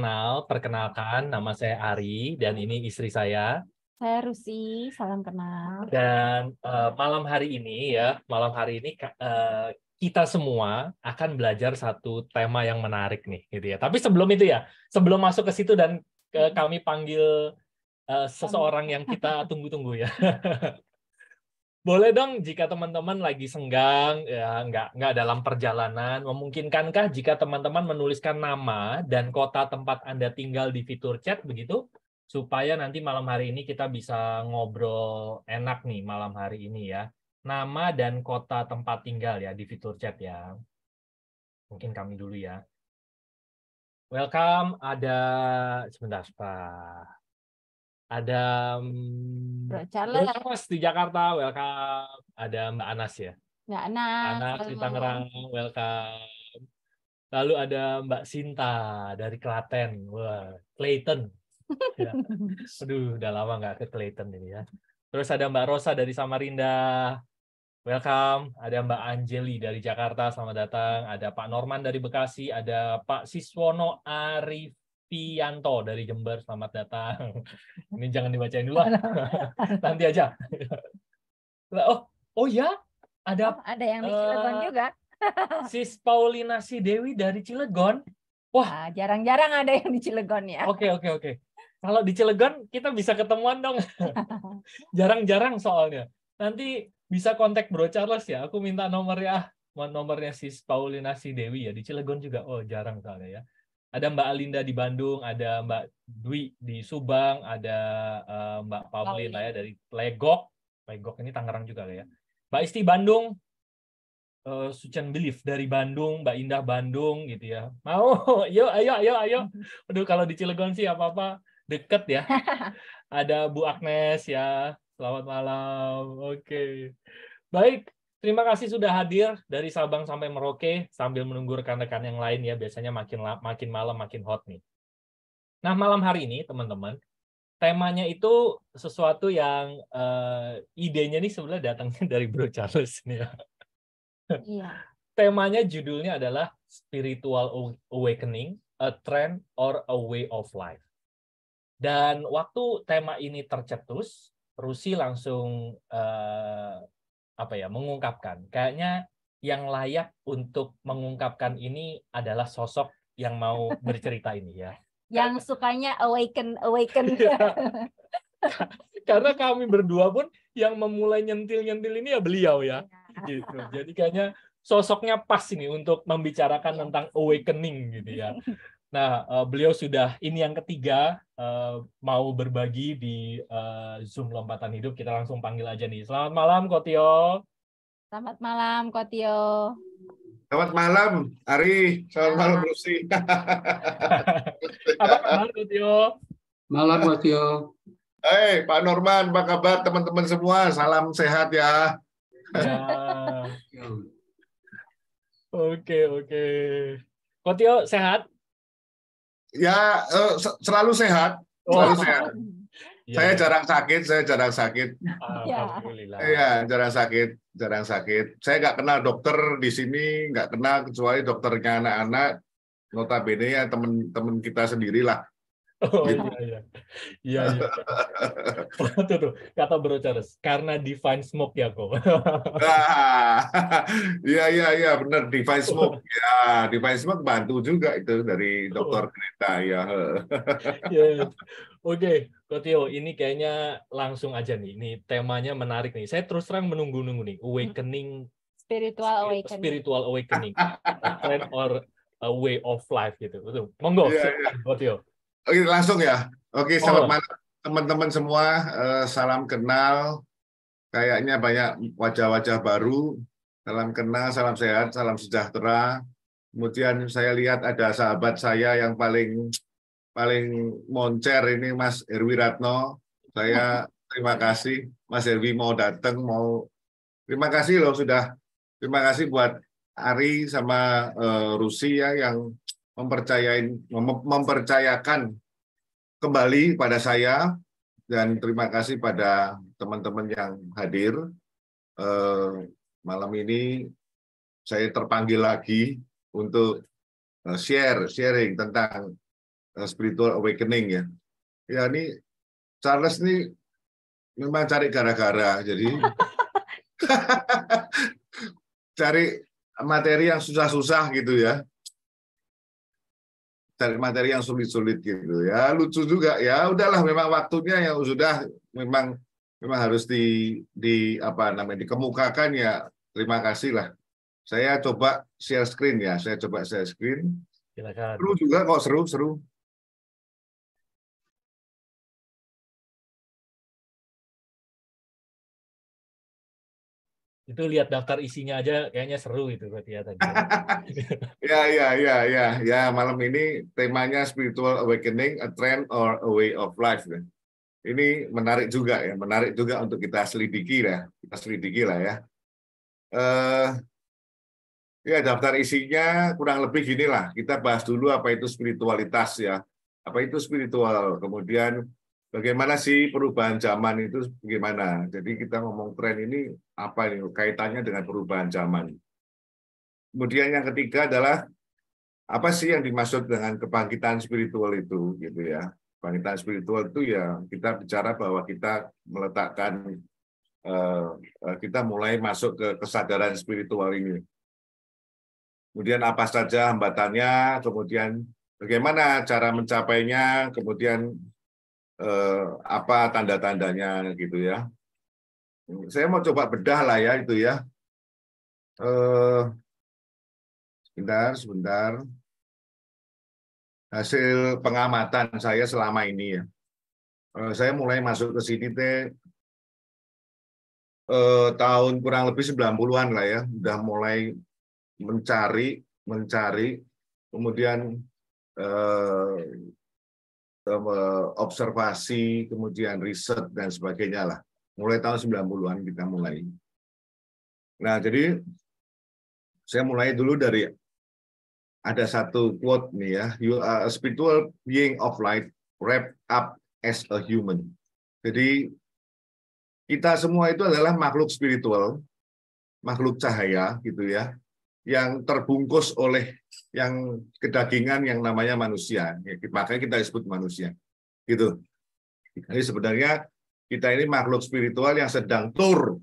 kenal, perkenalkan nama saya Ari dan ini istri saya. Saya Rusi, salam kenal. Dan uh, malam hari ini ya, malam hari ini uh, kita semua akan belajar satu tema yang menarik nih gitu ya. Tapi sebelum itu ya, sebelum masuk ke situ dan ke hmm. kami panggil uh, seseorang yang kita tunggu-tunggu ya. Boleh dong jika teman-teman lagi senggang, ya nggak nggak dalam perjalanan, memungkinkankah jika teman-teman menuliskan nama dan kota tempat Anda tinggal di fitur chat begitu, supaya nanti malam hari ini kita bisa ngobrol enak nih malam hari ini ya. Nama dan kota tempat tinggal ya di fitur chat ya. Mungkin kami dulu ya. Welcome, ada sebentar Pak ada Bro Charles. di Jakarta, welcome. Ada Mbak Anas ya. Mbak Anas. Anas di Tangerang, welcome. Lalu ada Mbak Sinta dari Klaten. Wah, Clayton. Ya. Aduh, udah lama nggak ke Clayton ini ya. Terus ada Mbak Rosa dari Samarinda. Welcome. Ada Mbak Anjeli dari Jakarta, selamat datang. Ada Pak Norman dari Bekasi. Ada Pak Siswono Arif Tianto dari Jember. Selamat datang. Ini jangan dibacain dulu. Ah. Nanti aja. Oh, oh ya, ada oh, ada yang di Cilegon uh, juga. Sis Paulina Si Dewi dari Cilegon. Wah, ah, jarang-jarang ada yang di Cilegon ya. Oke, oke, oke. Kalau di Cilegon kita bisa ketemuan dong. Jarang-jarang soalnya. Nanti bisa kontak Bro Charles ya. Aku minta nomornya ah, nomornya sis Paulina si Dewi ya di Cilegon juga. Oh, jarang soalnya ya ada Mbak Alinda di Bandung, ada Mbak Dwi di Subang, ada uh, Mbak Pauline lah ya dari Legok. Legok ini Tangerang juga lah ya. Mbak Isti Bandung, uh, Sucen Belief dari Bandung, Mbak Indah Bandung gitu ya. Mau, yo, ayo, ayo, ayo. Aduh, kalau di Cilegon sih apa-apa deket ya. Ada Bu Agnes ya. Selamat malam. Oke. Okay. Baik, Terima kasih sudah hadir dari Sabang sampai Merauke sambil menunggu rekan-rekan yang lain ya. Biasanya makin makin malam makin hot nih. Nah, malam hari ini teman-teman, temanya itu sesuatu yang uh, idenya nih sebenarnya datangnya dari Bro Charles nih. Ya. Iya. Temanya judulnya adalah Spiritual Awakening, a Trend or a Way of Life. Dan waktu tema ini tercetus, Rusi langsung uh, apa ya mengungkapkan. Kayaknya yang layak untuk mengungkapkan ini adalah sosok yang mau bercerita ini ya. Yang sukanya awaken awaken. Iya. Karena kami berdua pun yang memulai nyentil-nyentil ini ya beliau ya. Iya. Gitu. Jadi kayaknya sosoknya pas ini untuk membicarakan iya. tentang awakening gitu ya. Nah, eh, beliau sudah ini yang ketiga eh, mau berbagi di eh, Zoom lompatan hidup. Kita langsung panggil aja nih. Selamat malam, Kotio. Selamat malam, Kotio. Selamat malam, Ari. Selamat malam, Rusi. Selamat malam, Kotio? Malam, Kotio. Hei, Pak Norman, apa kabar teman-teman semua? Salam sehat ya. ya. ya. Oke, oke. Kotio, sehat? Ya eh, selalu sehat, oh. selalu sehat. Ya. Saya iya. jarang sakit, saya jarang sakit. Ah, iya. Alhamdulillah. Iya, jarang sakit, jarang sakit. Saya nggak kenal dokter di sini, nggak kenal kecuali dokternya anak-anak. Notabene ya teman-teman kita sendirilah. Oh gitu. iya iya. Iya iya. iya. tuh, tuh kata Bro Charles, karena define smoke ya kok. Iya iya iya benar define smoke. Ya, define smoke bantu juga itu dari oh. dokter kereta ya. Iya, iya. Oke, Kotio, ini kayaknya langsung aja nih. Ini temanya menarik nih. Saya terus terang menunggu-nunggu nih hmm. awakening spiritual awakening. Spiritual awakening. or a way of life gitu. Monggo, yeah, yeah. Kotio. Oke, langsung ya. Oke, selamat oh. malam teman-teman semua. Eh, salam kenal. Kayaknya banyak wajah-wajah baru. Salam kenal, salam sehat, salam sejahtera. Kemudian saya lihat ada sahabat saya yang paling paling moncer ini Mas Erwi Ratno. Saya terima kasih Mas Erwi mau datang, mau terima kasih loh sudah terima kasih buat Ari sama uh, Rusia yang mempercayain mempercayakan kembali pada saya dan terima kasih pada teman-teman yang hadir eh, malam ini saya terpanggil lagi untuk eh, share sharing tentang eh, spiritual awakening ya ya ini Charles ini memang cari gara-gara jadi cari materi yang susah-susah gitu ya dari materi yang sulit-sulit gitu ya lucu juga ya udahlah memang waktunya yang sudah memang memang harus di di apa namanya dikemukakan ya terima kasih lah saya coba share screen ya saya coba share screen Silakan. seru juga kok seru seru itu lihat daftar isinya aja kayaknya seru itu berarti ya tadi. Ya. ya ya ya ya ya malam ini temanya spiritual awakening a trend or a way of life. Ya. Ini menarik juga ya, menarik juga untuk kita selidiki ya, kita selidiki lah ya. Eh ya daftar isinya kurang lebih gini lah. Kita bahas dulu apa itu spiritualitas ya. Apa itu spiritual, kemudian bagaimana sih perubahan zaman itu bagaimana? Jadi kita ngomong tren ini apa ini kaitannya dengan perubahan zaman. Kemudian yang ketiga adalah apa sih yang dimaksud dengan kebangkitan spiritual itu gitu ya. Kebangkitan spiritual itu ya kita bicara bahwa kita meletakkan eh, eh, kita mulai masuk ke kesadaran spiritual ini. Kemudian apa saja hambatannya, kemudian bagaimana cara mencapainya, kemudian eh, apa tanda-tandanya gitu ya. Saya mau coba bedah lah ya itu ya. Eh, sebentar, sebentar. Hasil pengamatan saya selama ini ya. Eh, saya mulai masuk ke sini teh eh, tahun kurang lebih 90-an lah ya, udah mulai mencari, mencari, kemudian eh, observasi, kemudian riset dan sebagainya lah. Mulai tahun 90-an kita mulai. Nah, jadi saya mulai dulu dari ada satu quote nih ya, you are a spiritual being of light wrapped up as a human. Jadi kita semua itu adalah makhluk spiritual, makhluk cahaya gitu ya yang terbungkus oleh yang kedagingan yang namanya manusia. Ya, makanya kita disebut manusia. Gitu. Jadi sebenarnya kita ini makhluk spiritual yang sedang tur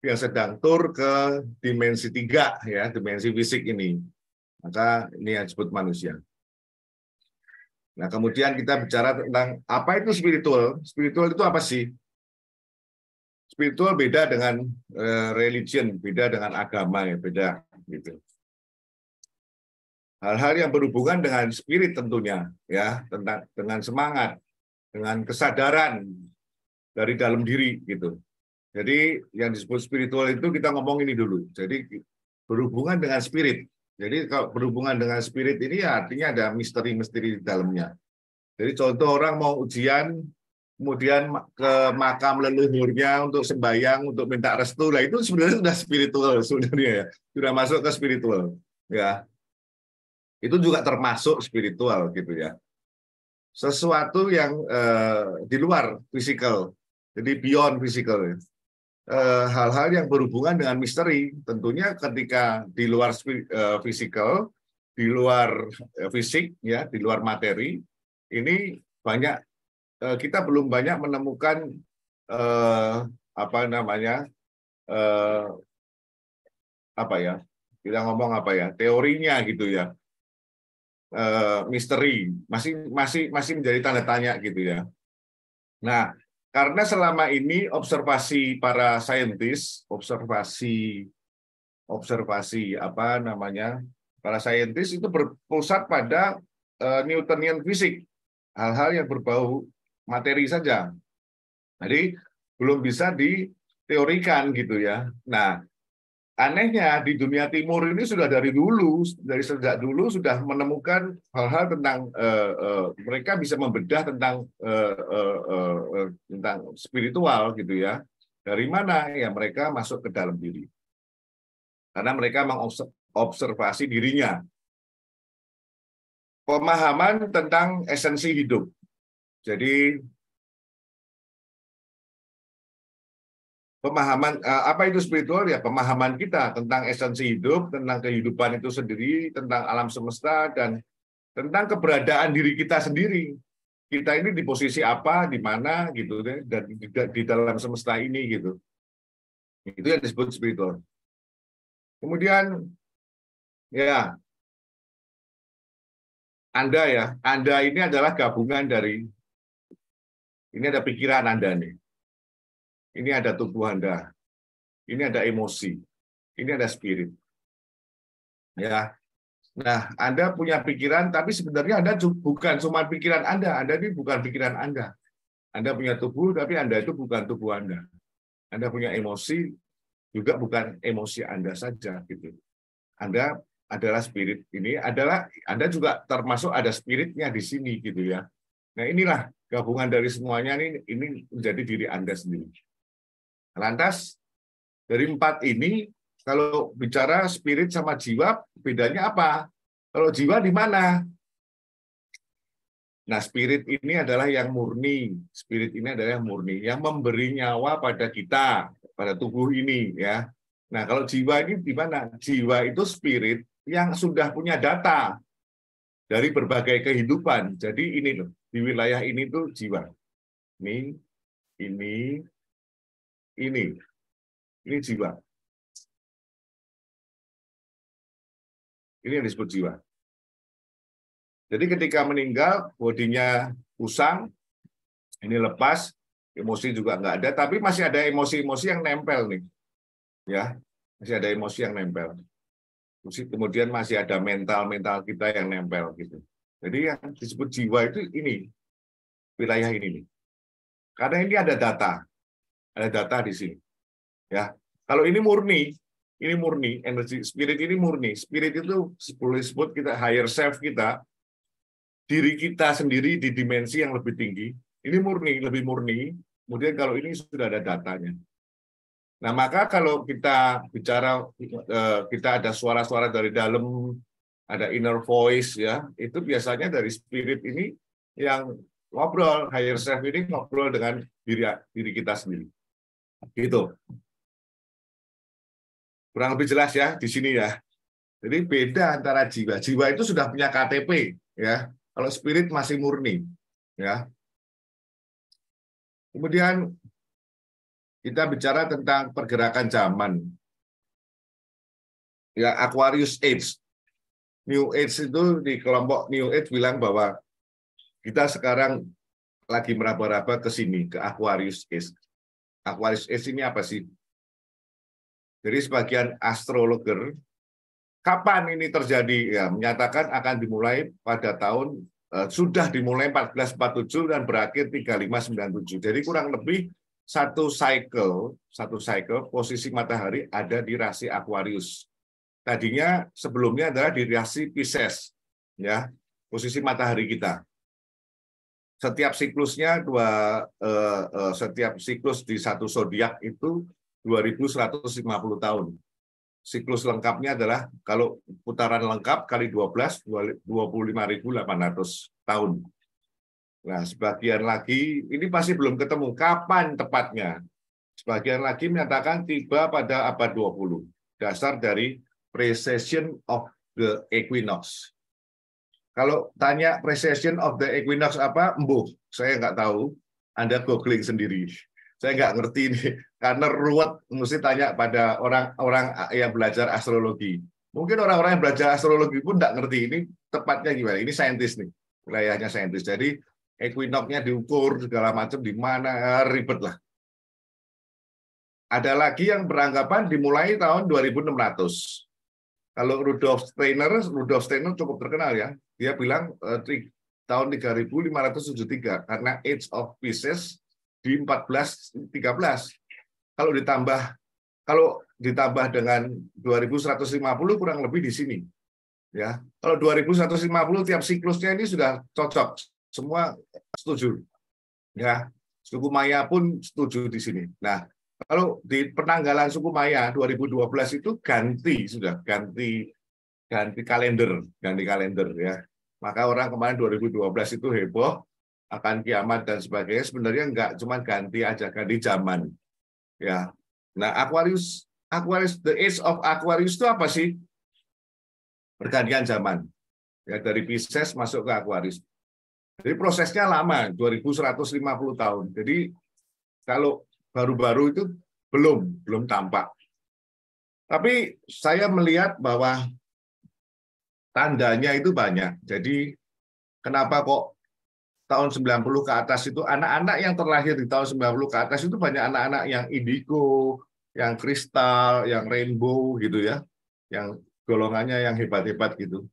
yang sedang tur ke dimensi tiga ya dimensi fisik ini maka ini yang disebut manusia nah kemudian kita bicara tentang apa itu spiritual spiritual itu apa sih spiritual beda dengan eh, religion beda dengan agama ya beda gitu. Hal-hal yang berhubungan dengan spirit tentunya ya, tentang dengan semangat, dengan kesadaran dari dalam diri gitu. Jadi yang disebut spiritual itu kita ngomong ini dulu. Jadi berhubungan dengan spirit. Jadi kalau berhubungan dengan spirit ini ya, artinya ada misteri-misteri di dalamnya. Jadi contoh orang mau ujian kemudian ke makam leluhurnya untuk sembayang, untuk minta restu lah itu sebenarnya sudah spiritual sebenarnya ya. Sudah masuk ke spiritual, ya. Itu juga termasuk spiritual gitu ya. Sesuatu yang eh, di luar fisikal, Jadi beyond physical. Ya. hal eh, hal-hal yang berhubungan dengan misteri tentunya ketika di luar fisikal, eh, di luar eh, fisik ya, di luar materi ini banyak Eh, kita belum banyak menemukan eh, apa namanya eh, apa ya kita ngomong apa ya teorinya gitu ya eh, misteri masih masih masih menjadi tanda tanya gitu ya nah karena selama ini observasi para saintis observasi observasi apa namanya para saintis itu berpusat pada eh, Newtonian fisik hal-hal yang berbau materi saja. Jadi belum bisa diteorikan gitu ya. Nah, anehnya di dunia timur ini sudah dari dulu, dari sejak dulu sudah menemukan hal-hal tentang uh, uh, mereka bisa membedah tentang uh, tentang spiritual gitu ya. Dari mana ya mereka masuk ke dalam diri. Karena mereka mengobservasi dirinya. Pemahaman tentang esensi hidup jadi pemahaman eh, apa itu spiritual ya pemahaman kita tentang esensi hidup, tentang kehidupan itu sendiri, tentang alam semesta dan tentang keberadaan diri kita sendiri. Kita ini di posisi apa, di mana gitu dan di, di dalam semesta ini gitu. Itu yang disebut spiritual. Kemudian ya Anda ya, Anda ini adalah gabungan dari ini ada pikiran Anda nih. Ini ada tubuh Anda. Ini ada emosi. Ini ada spirit. Ya. Nah, Anda punya pikiran, tapi sebenarnya Anda bukan cuma pikiran Anda. Anda ini bukan pikiran Anda. Anda punya tubuh, tapi Anda itu bukan tubuh Anda. Anda punya emosi, juga bukan emosi Anda saja. gitu. Anda adalah spirit ini adalah Anda juga termasuk ada spiritnya di sini gitu ya. Nah inilah gabungan dari semuanya ini ini menjadi diri Anda sendiri. Lantas dari empat ini kalau bicara spirit sama jiwa bedanya apa? Kalau jiwa di mana? Nah, spirit ini adalah yang murni. Spirit ini adalah yang murni yang memberi nyawa pada kita, pada tubuh ini ya. Nah, kalau jiwa ini di mana? Jiwa itu spirit yang sudah punya data dari berbagai kehidupan. Jadi ini loh, di wilayah ini tuh jiwa. Ini, ini, ini. Ini jiwa. Ini yang disebut jiwa. Jadi ketika meninggal, bodinya usang, ini lepas, emosi juga nggak ada, tapi masih ada emosi-emosi yang nempel nih. Ya, masih ada emosi yang nempel. Kemudian masih ada mental-mental kita yang nempel gitu. Jadi yang disebut jiwa itu ini, wilayah ini nih. Karena ini ada data, ada data di sini. Ya, kalau ini murni, ini murni, energi spirit ini murni. Spirit itu boleh disebut kita higher self kita, diri kita sendiri di dimensi yang lebih tinggi. Ini murni, lebih murni. Kemudian kalau ini sudah ada datanya. Nah, maka kalau kita bicara eh, kita ada suara-suara dari dalam ada inner voice ya, itu biasanya dari spirit ini yang ngobrol higher self ini ngobrol dengan diri diri kita sendiri. Gitu. Kurang lebih jelas ya di sini ya. Jadi beda antara jiwa. Jiwa itu sudah punya KTP ya. Kalau spirit masih murni ya. Kemudian kita bicara tentang pergerakan zaman. Ya Aquarius Age New Age itu di kelompok New Age bilang bahwa kita sekarang lagi meraba-raba ke sini, ke Aquarius Age. Aquarius Age ini apa sih? Jadi sebagian astrologer, kapan ini terjadi? Ya, menyatakan akan dimulai pada tahun eh, sudah dimulai 1447 dan berakhir 3597. Jadi kurang lebih satu cycle, satu cycle posisi matahari ada di rasi Aquarius tadinya sebelumnya adalah reaksi Pisces, ya posisi matahari kita. Setiap siklusnya dua eh, eh, setiap siklus di satu zodiak itu 2150 tahun. Siklus lengkapnya adalah kalau putaran lengkap kali 12 25.800 tahun. Nah, sebagian lagi ini pasti belum ketemu kapan tepatnya. Sebagian lagi menyatakan tiba pada abad 20. Dasar dari precession of the equinox. Kalau tanya precession of the equinox apa, embuh, saya nggak tahu. Anda googling sendiri. Saya nggak ngerti ini karena ruwet mesti tanya pada orang-orang yang belajar astrologi. Mungkin orang-orang yang belajar astrologi pun nggak ngerti ini tepatnya gimana. Ini saintis nih, wilayahnya saintis. Jadi equinoxnya diukur segala macam di mana ribet lah. Ada lagi yang beranggapan dimulai tahun 2600. Kalau Rudolf Steiner, Rudolf Steiner cukup terkenal ya. Dia bilang eh, tahun 3573 karena Age of Pisces di 1413. Kalau ditambah kalau ditambah dengan 2150 kurang lebih di sini. Ya. Kalau 2150 tiap siklusnya ini sudah cocok. Semua setuju. Ya. Suku Maya pun setuju di sini. Nah, kalau di penanggalan suku Maya 2012 itu ganti sudah ganti ganti kalender, ganti kalender ya. Maka orang kemarin 2012 itu heboh akan kiamat dan sebagainya sebenarnya enggak cuma ganti aja ganti zaman. Ya. Nah, Aquarius Aquarius the age of Aquarius itu apa sih? Pergantian zaman. Ya dari Pisces masuk ke Aquarius. Jadi prosesnya lama, 2150 tahun. Jadi kalau baru-baru itu belum belum tampak. Tapi saya melihat bahwa tandanya itu banyak. Jadi kenapa kok tahun 90 ke atas itu anak-anak yang terlahir di tahun 90 ke atas itu banyak anak-anak yang indigo, yang kristal, yang rainbow gitu ya. Yang golongannya yang hebat-hebat gitu.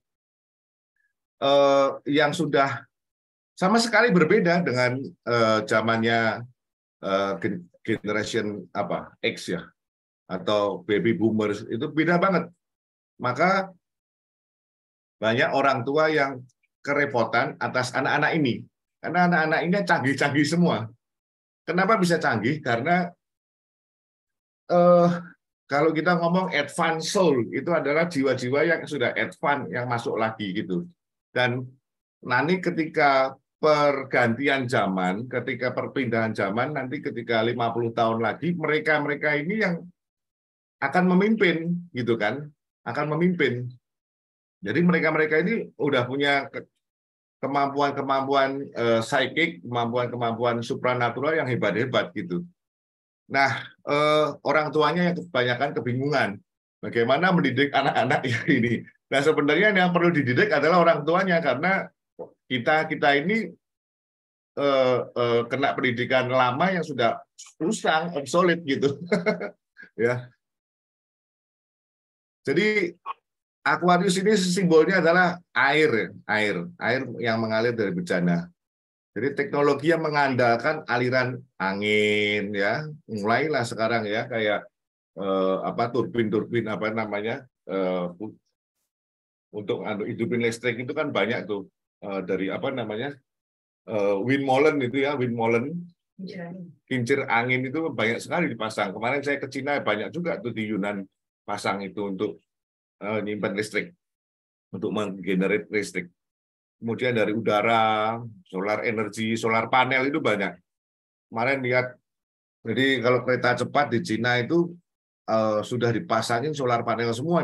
Eh, yang sudah sama sekali berbeda dengan uh, zamannya uh, generation apa X ya atau baby boomers itu beda banget. Maka banyak orang tua yang kerepotan atas anak-anak ini karena anak-anak ini canggih-canggih semua. Kenapa bisa canggih? Karena eh, kalau kita ngomong advance soul itu adalah jiwa-jiwa yang sudah advance yang masuk lagi gitu. Dan nanti ketika pergantian zaman, ketika perpindahan zaman, nanti ketika 50 tahun lagi, mereka-mereka ini yang akan memimpin, gitu kan? Akan memimpin. Jadi mereka-mereka ini udah punya kemampuan-kemampuan uh, eh, psychic, kemampuan-kemampuan supranatural yang hebat-hebat gitu. Nah, uh, orang tuanya yang kebanyakan kebingungan bagaimana mendidik anak-anak ini. Nah, sebenarnya yang perlu dididik adalah orang tuanya karena kita kita ini uh, uh, kena pendidikan lama yang sudah usang, obsolete gitu. ya. Jadi Aquarius ini simbolnya adalah air, ya, air, air yang mengalir dari bencana. Jadi teknologi yang mengandalkan aliran angin ya, mulailah sekarang ya kayak eh, apa turbin-turbin apa namanya eh, untuk anu, hidupin listrik itu kan banyak tuh Eh, dari apa namanya uh, eh, windmolen itu ya windmolen kincir angin itu banyak sekali dipasang. Kemarin saya ke Cina banyak juga tuh di Yunan pasang itu untuk uh, nyimpan listrik, untuk menggenerate listrik. Kemudian dari udara, solar energi, solar panel itu banyak. Kemarin lihat, jadi kalau kereta cepat di Cina itu uh, sudah dipasangin solar panel semua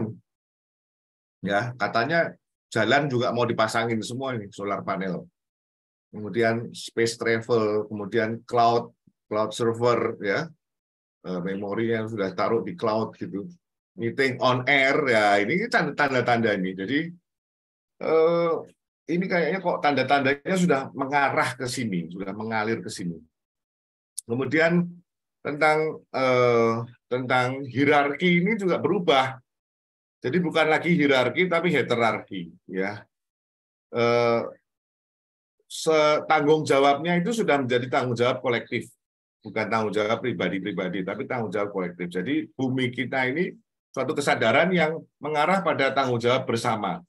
Ya, katanya Jalan juga mau dipasangin semua ini solar panel. Kemudian space travel, kemudian cloud, cloud server ya. Eh, memori yang sudah taruh di cloud gitu. Meeting on air ya ini tanda-tanda ini. Jadi eh, ini kayaknya kok tanda-tandanya sudah mengarah ke sini, sudah mengalir ke sini. Kemudian tentang eh, tentang hierarki ini juga berubah jadi bukan lagi hierarki tapi heterarki ya. Eh, tanggung jawabnya itu sudah menjadi tanggung jawab kolektif, bukan tanggung jawab pribadi-pribadi, tapi tanggung jawab kolektif. Jadi bumi kita ini suatu kesadaran yang mengarah pada tanggung jawab bersama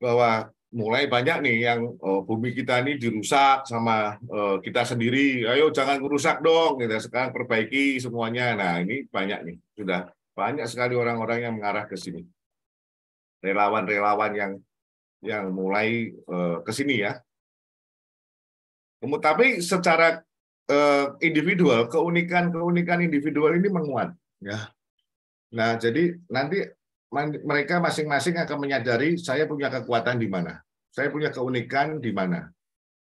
bahwa mulai banyak nih yang oh, bumi kita ini dirusak sama eh, kita sendiri. Ayo jangan rusak dong, kita gitu. sekarang perbaiki semuanya. Nah ini banyak nih sudah banyak sekali orang-orang yang mengarah ke sini relawan-relawan yang yang mulai uh, eh, ke sini ya. tapi secara uh, individual keunikan-keunikan individual ini menguat ya. Nah, jadi nanti mereka masing-masing akan menyadari saya punya kekuatan di mana, saya punya keunikan di mana.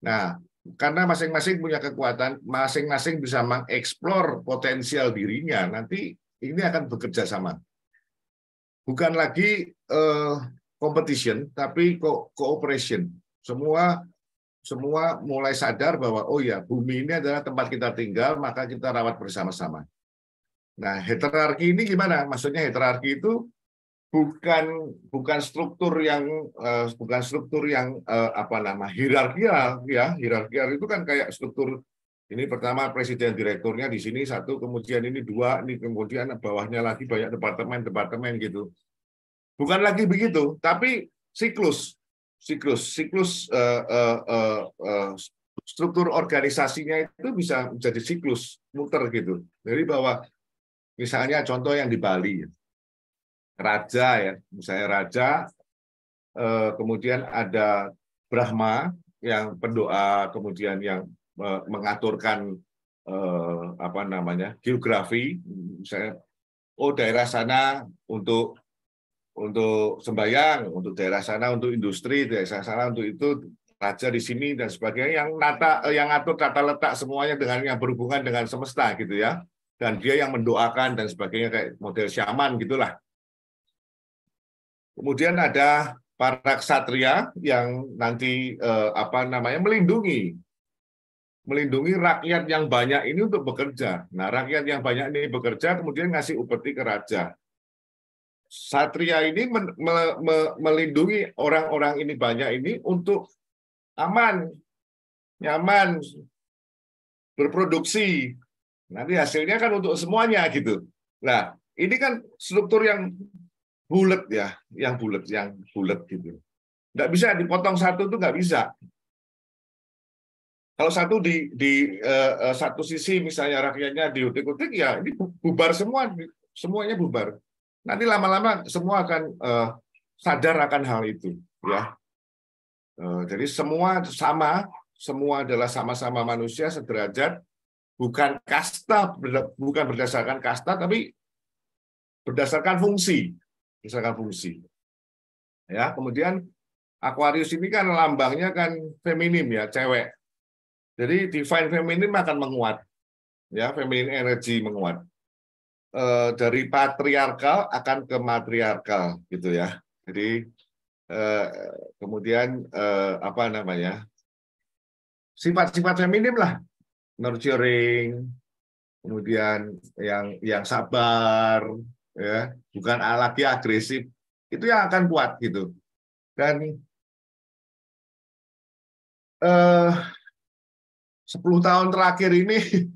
Nah, karena masing-masing punya kekuatan, masing-masing bisa mengeksplor potensial dirinya, nanti ini akan bekerja sama bukan lagi uh, competition tapi co cooperation. Semua semua mulai sadar bahwa oh ya bumi ini adalah tempat kita tinggal maka kita rawat bersama-sama. Nah heterarki ini gimana? Maksudnya heterarki itu bukan bukan struktur yang uh, bukan struktur yang uh, apa nama hierarkial ya hierarkial itu kan kayak struktur ini pertama presiden direkturnya di sini satu, kemudian ini dua, ini kemudian bawahnya lagi banyak departemen-departemen gitu. Bukan lagi begitu, tapi siklus, siklus, siklus uh, uh, uh, struktur organisasinya itu bisa menjadi siklus muter gitu. Jadi bahwa misalnya contoh yang di Bali, raja ya, misalnya raja, uh, kemudian ada Brahma yang pendoa, kemudian yang mengaturkan eh, apa namanya geografi misalnya oh daerah sana untuk untuk sembayang untuk daerah sana untuk industri daerah sana untuk itu raja di sini dan sebagainya yang nata eh, yang atur tata letak semuanya dengan yang berhubungan dengan semesta gitu ya dan dia yang mendoakan dan sebagainya kayak model syaman gitulah kemudian ada para ksatria yang nanti eh, apa namanya melindungi melindungi rakyat yang banyak ini untuk bekerja. Nah, rakyat yang banyak ini bekerja kemudian ngasih upeti ke raja. Satria ini men, me, me, melindungi orang-orang ini banyak ini untuk aman, nyaman, berproduksi. Nanti hasilnya kan untuk semuanya gitu. Nah, ini kan struktur yang bulat ya, yang bulat, yang bulat gitu. Nggak bisa dipotong satu itu nggak bisa. Kalau satu di di uh, satu sisi misalnya rakyatnya diutik-utik ya ini bubar semua semuanya bubar. Nanti lama-lama semua akan uh, sadar akan hal itu ya. Uh, jadi semua sama, semua adalah sama-sama manusia sederajat, bukan kasta bukan berdasarkan kasta tapi berdasarkan fungsi, berdasarkan fungsi. Ya, kemudian Aquarius ini kan lambangnya kan feminim ya, cewek jadi divine feminin akan menguat, ya feminin energi menguat. E, dari patriarkal akan ke matriarkal gitu ya. Jadi e, kemudian e, apa namanya sifat-sifat feminim lah, nurturing, kemudian yang yang sabar, ya bukan alat yang agresif itu yang akan kuat gitu. Dan eh, 10 tahun terakhir ini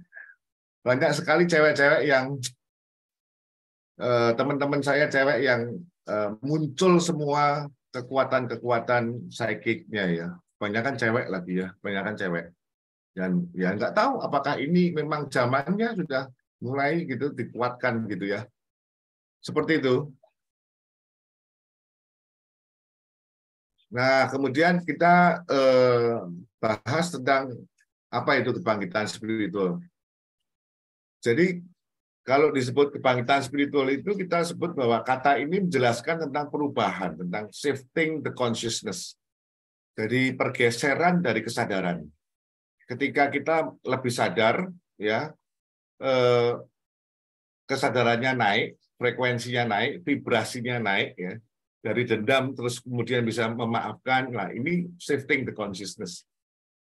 banyak sekali cewek-cewek yang eh, teman-teman saya cewek yang eh, muncul semua kekuatan-kekuatan psikiknya ya. Kebanyakan cewek lagi ya, kebanyakan cewek. Dan ya nggak tahu apakah ini memang zamannya sudah mulai gitu dikuatkan gitu ya. Seperti itu. Nah, kemudian kita eh, bahas tentang apa itu kebangkitan spiritual? Jadi kalau disebut kebangkitan spiritual itu kita sebut bahwa kata ini menjelaskan tentang perubahan, tentang shifting the consciousness. Dari pergeseran dari kesadaran. Ketika kita lebih sadar, ya eh, kesadarannya naik, frekuensinya naik, vibrasinya naik, ya dari dendam terus kemudian bisa memaafkan. Nah ini shifting the consciousness.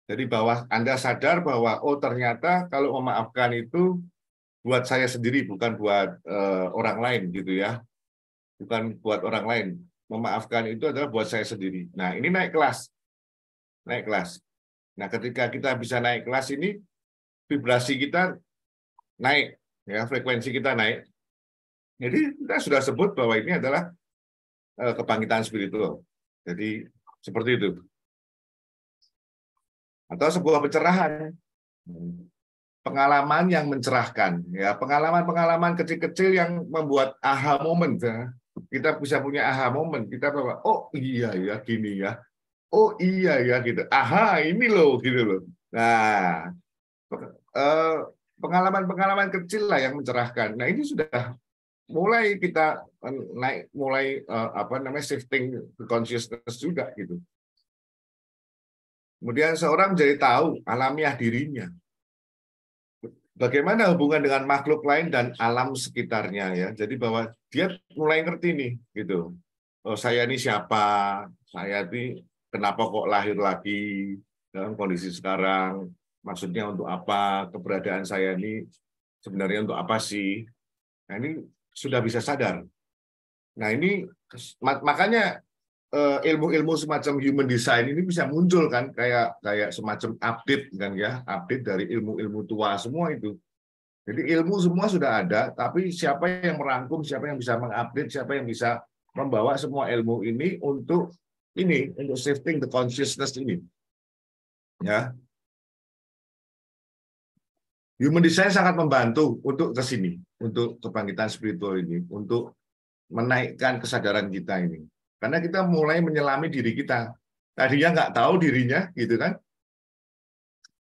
Jadi bahwa Anda sadar bahwa oh ternyata kalau memaafkan itu buat saya sendiri bukan buat uh, orang lain gitu ya. Bukan buat orang lain. Memaafkan itu adalah buat saya sendiri. Nah, ini naik kelas. Naik kelas. Nah, ketika kita bisa naik kelas ini vibrasi kita naik ya, frekuensi kita naik. Jadi kita sudah sebut bahwa ini adalah uh, kebangkitan spiritual. Jadi seperti itu atau sebuah pencerahan pengalaman yang mencerahkan ya pengalaman-pengalaman kecil-kecil yang membuat aha moment ya. kita bisa punya aha moment kita bahwa oh iya ya gini ya oh iya ya gitu aha ini loh gitu loh nah eh, pengalaman-pengalaman kecil lah yang mencerahkan nah ini sudah mulai kita eh, naik mulai eh, apa namanya shifting consciousness juga gitu Kemudian seorang menjadi tahu alamiah dirinya. Bagaimana hubungan dengan makhluk lain dan alam sekitarnya ya. Jadi bahwa dia mulai ngerti nih gitu. Oh, saya ini siapa? Saya ini kenapa kok lahir lagi dalam kondisi sekarang? Maksudnya untuk apa? Keberadaan saya ini sebenarnya untuk apa sih? Nah, ini sudah bisa sadar. Nah, ini makanya Eh, ilmu-ilmu semacam human design ini bisa muncul kan kayak kayak semacam update kan ya update dari ilmu-ilmu tua semua itu jadi ilmu semua sudah ada tapi siapa yang merangkum siapa yang bisa mengupdate siapa yang bisa membawa semua ilmu ini untuk ini untuk shifting the consciousness ini ya human design sangat membantu untuk ke sini untuk kebangkitan spiritual ini untuk menaikkan kesadaran kita ini karena kita mulai menyelami diri kita. Tadinya nggak tahu dirinya, gitu kan?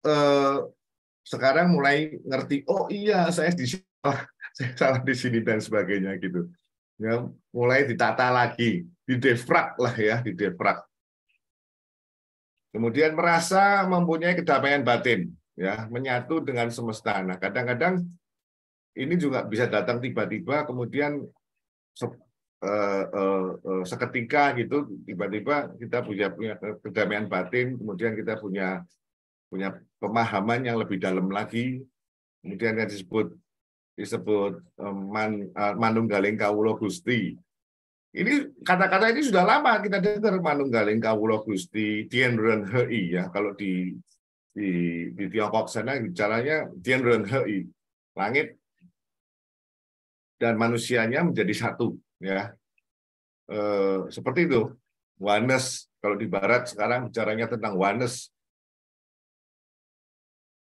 Eh, sekarang mulai ngerti, oh iya saya di sini, saya salah di sini dan sebagainya gitu. Ya, mulai ditata lagi, didefrak lah ya, didefrak. Kemudian merasa mempunyai kedamaian batin, ya, menyatu dengan semesta. Nah, kadang-kadang ini juga bisa datang tiba-tiba, kemudian uh, uh, seketika gitu tiba-tiba kita punya punya kedamaian batin, kemudian kita punya punya pemahaman yang lebih dalam lagi, kemudian yang disebut disebut man, manunggaling kawulo gusti. Ini kata-kata ini sudah lama kita dengar manunggaling kawulo gusti Tianren Hei ya kalau di di, di Tiongkok sana caranya Tianren Hei langit dan manusianya menjadi satu ya e, seperti itu oneness kalau di barat sekarang bicaranya tentang oneness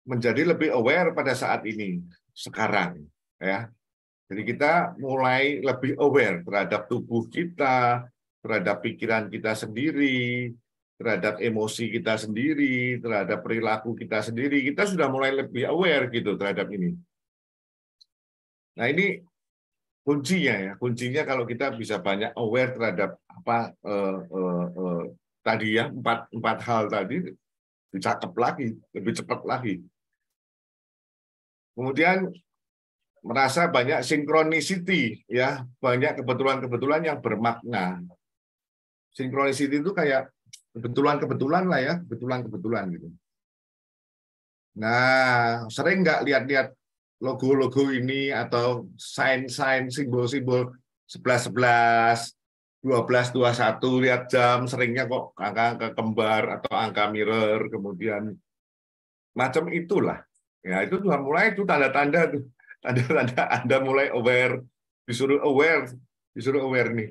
menjadi lebih aware pada saat ini sekarang ya jadi kita mulai lebih aware terhadap tubuh kita terhadap pikiran kita sendiri terhadap emosi kita sendiri terhadap perilaku kita sendiri kita sudah mulai lebih aware gitu terhadap ini nah ini kuncinya ya kuncinya kalau kita bisa banyak aware terhadap apa eh, eh, eh, tadi ya empat empat hal tadi dicakap lagi lebih cepat lagi kemudian merasa banyak sinkronisiti ya banyak kebetulan-kebetulan yang bermakna sinkronisiti itu kayak kebetulan-kebetulan lah ya kebetulan-kebetulan gitu nah sering nggak lihat-lihat logo-logo ini atau sign-sign simbol-simbol 11 11 12 21 lihat jam seringnya kok angka-angka kembar atau angka mirror kemudian macam itulah ya itu sudah mulai itu tanda-tanda tanda-tanda Anda mulai aware disuruh aware disuruh aware nih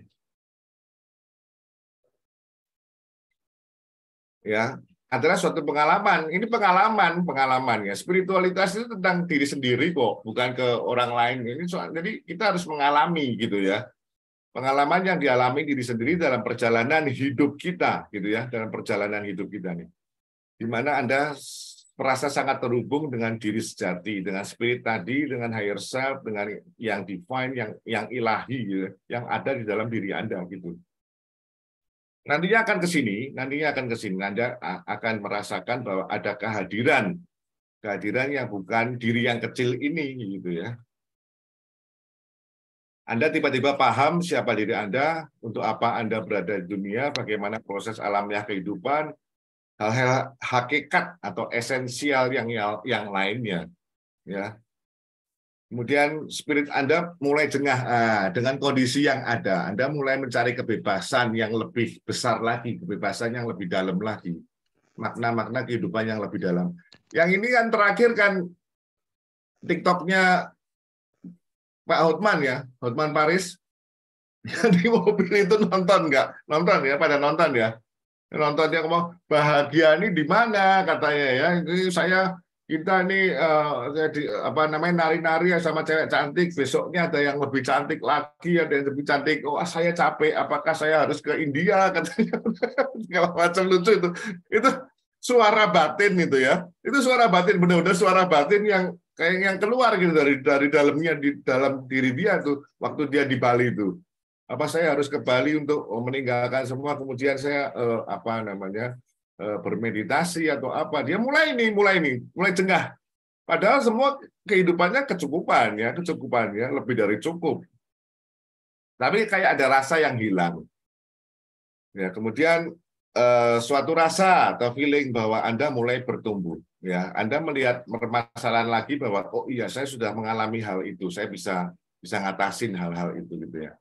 ya adalah suatu pengalaman. Ini pengalaman, pengalaman ya. Spiritualitas itu tentang diri sendiri kok, bukan ke orang lain. Ini soal, jadi kita harus mengalami gitu ya. Pengalaman yang dialami diri sendiri dalam perjalanan hidup kita gitu ya, dalam perjalanan hidup kita nih. Di mana Anda merasa sangat terhubung dengan diri sejati, dengan spirit tadi, dengan higher self, dengan yang divine, yang yang ilahi gitu, ya, yang ada di dalam diri Anda gitu nantinya akan ke sini, nantinya akan ke sini, Anda akan merasakan bahwa ada kehadiran, kehadiran yang bukan diri yang kecil ini, gitu ya. Anda tiba-tiba paham siapa diri Anda, untuk apa Anda berada di dunia, bagaimana proses alamiah kehidupan, hal-hal hakikat atau esensial yang yang lainnya, ya. Kemudian spirit Anda mulai jengah ah, dengan kondisi yang ada. Anda mulai mencari kebebasan yang lebih besar lagi, kebebasan yang lebih dalam lagi. Makna-makna kehidupan yang lebih dalam. Yang ini kan terakhir kan TikToknya Pak Hotman ya, Hotman Paris. Di mobil itu nonton nggak? Nonton ya, pada nonton ya. Nonton dia ngomong bahagia ini di mana katanya ya. Ini saya kita ini uh, apa namanya nari-nari ya sama cewek cantik besoknya ada yang lebih cantik lagi ada yang lebih cantik wah oh, ah, saya capek apakah saya harus ke India katanya segala macam lucu itu itu suara batin itu ya itu suara batin benar-benar suara batin yang kayak yang keluar gitu dari dari dalamnya di dalam diri dia tuh waktu dia di Bali itu apa saya harus ke Bali untuk meninggalkan semua kemudian saya uh, apa namanya Eh, bermeditasi atau apa dia mulai nih mulai nih mulai cengah padahal semua kehidupannya kecukupan ya kecukupan ya lebih dari cukup tapi kayak ada rasa yang hilang ya kemudian eh, suatu rasa atau feeling bahwa anda mulai bertumbuh ya anda melihat permasalahan lagi bahwa oh iya saya sudah mengalami hal itu saya bisa bisa ngatasin hal-hal itu gitu ya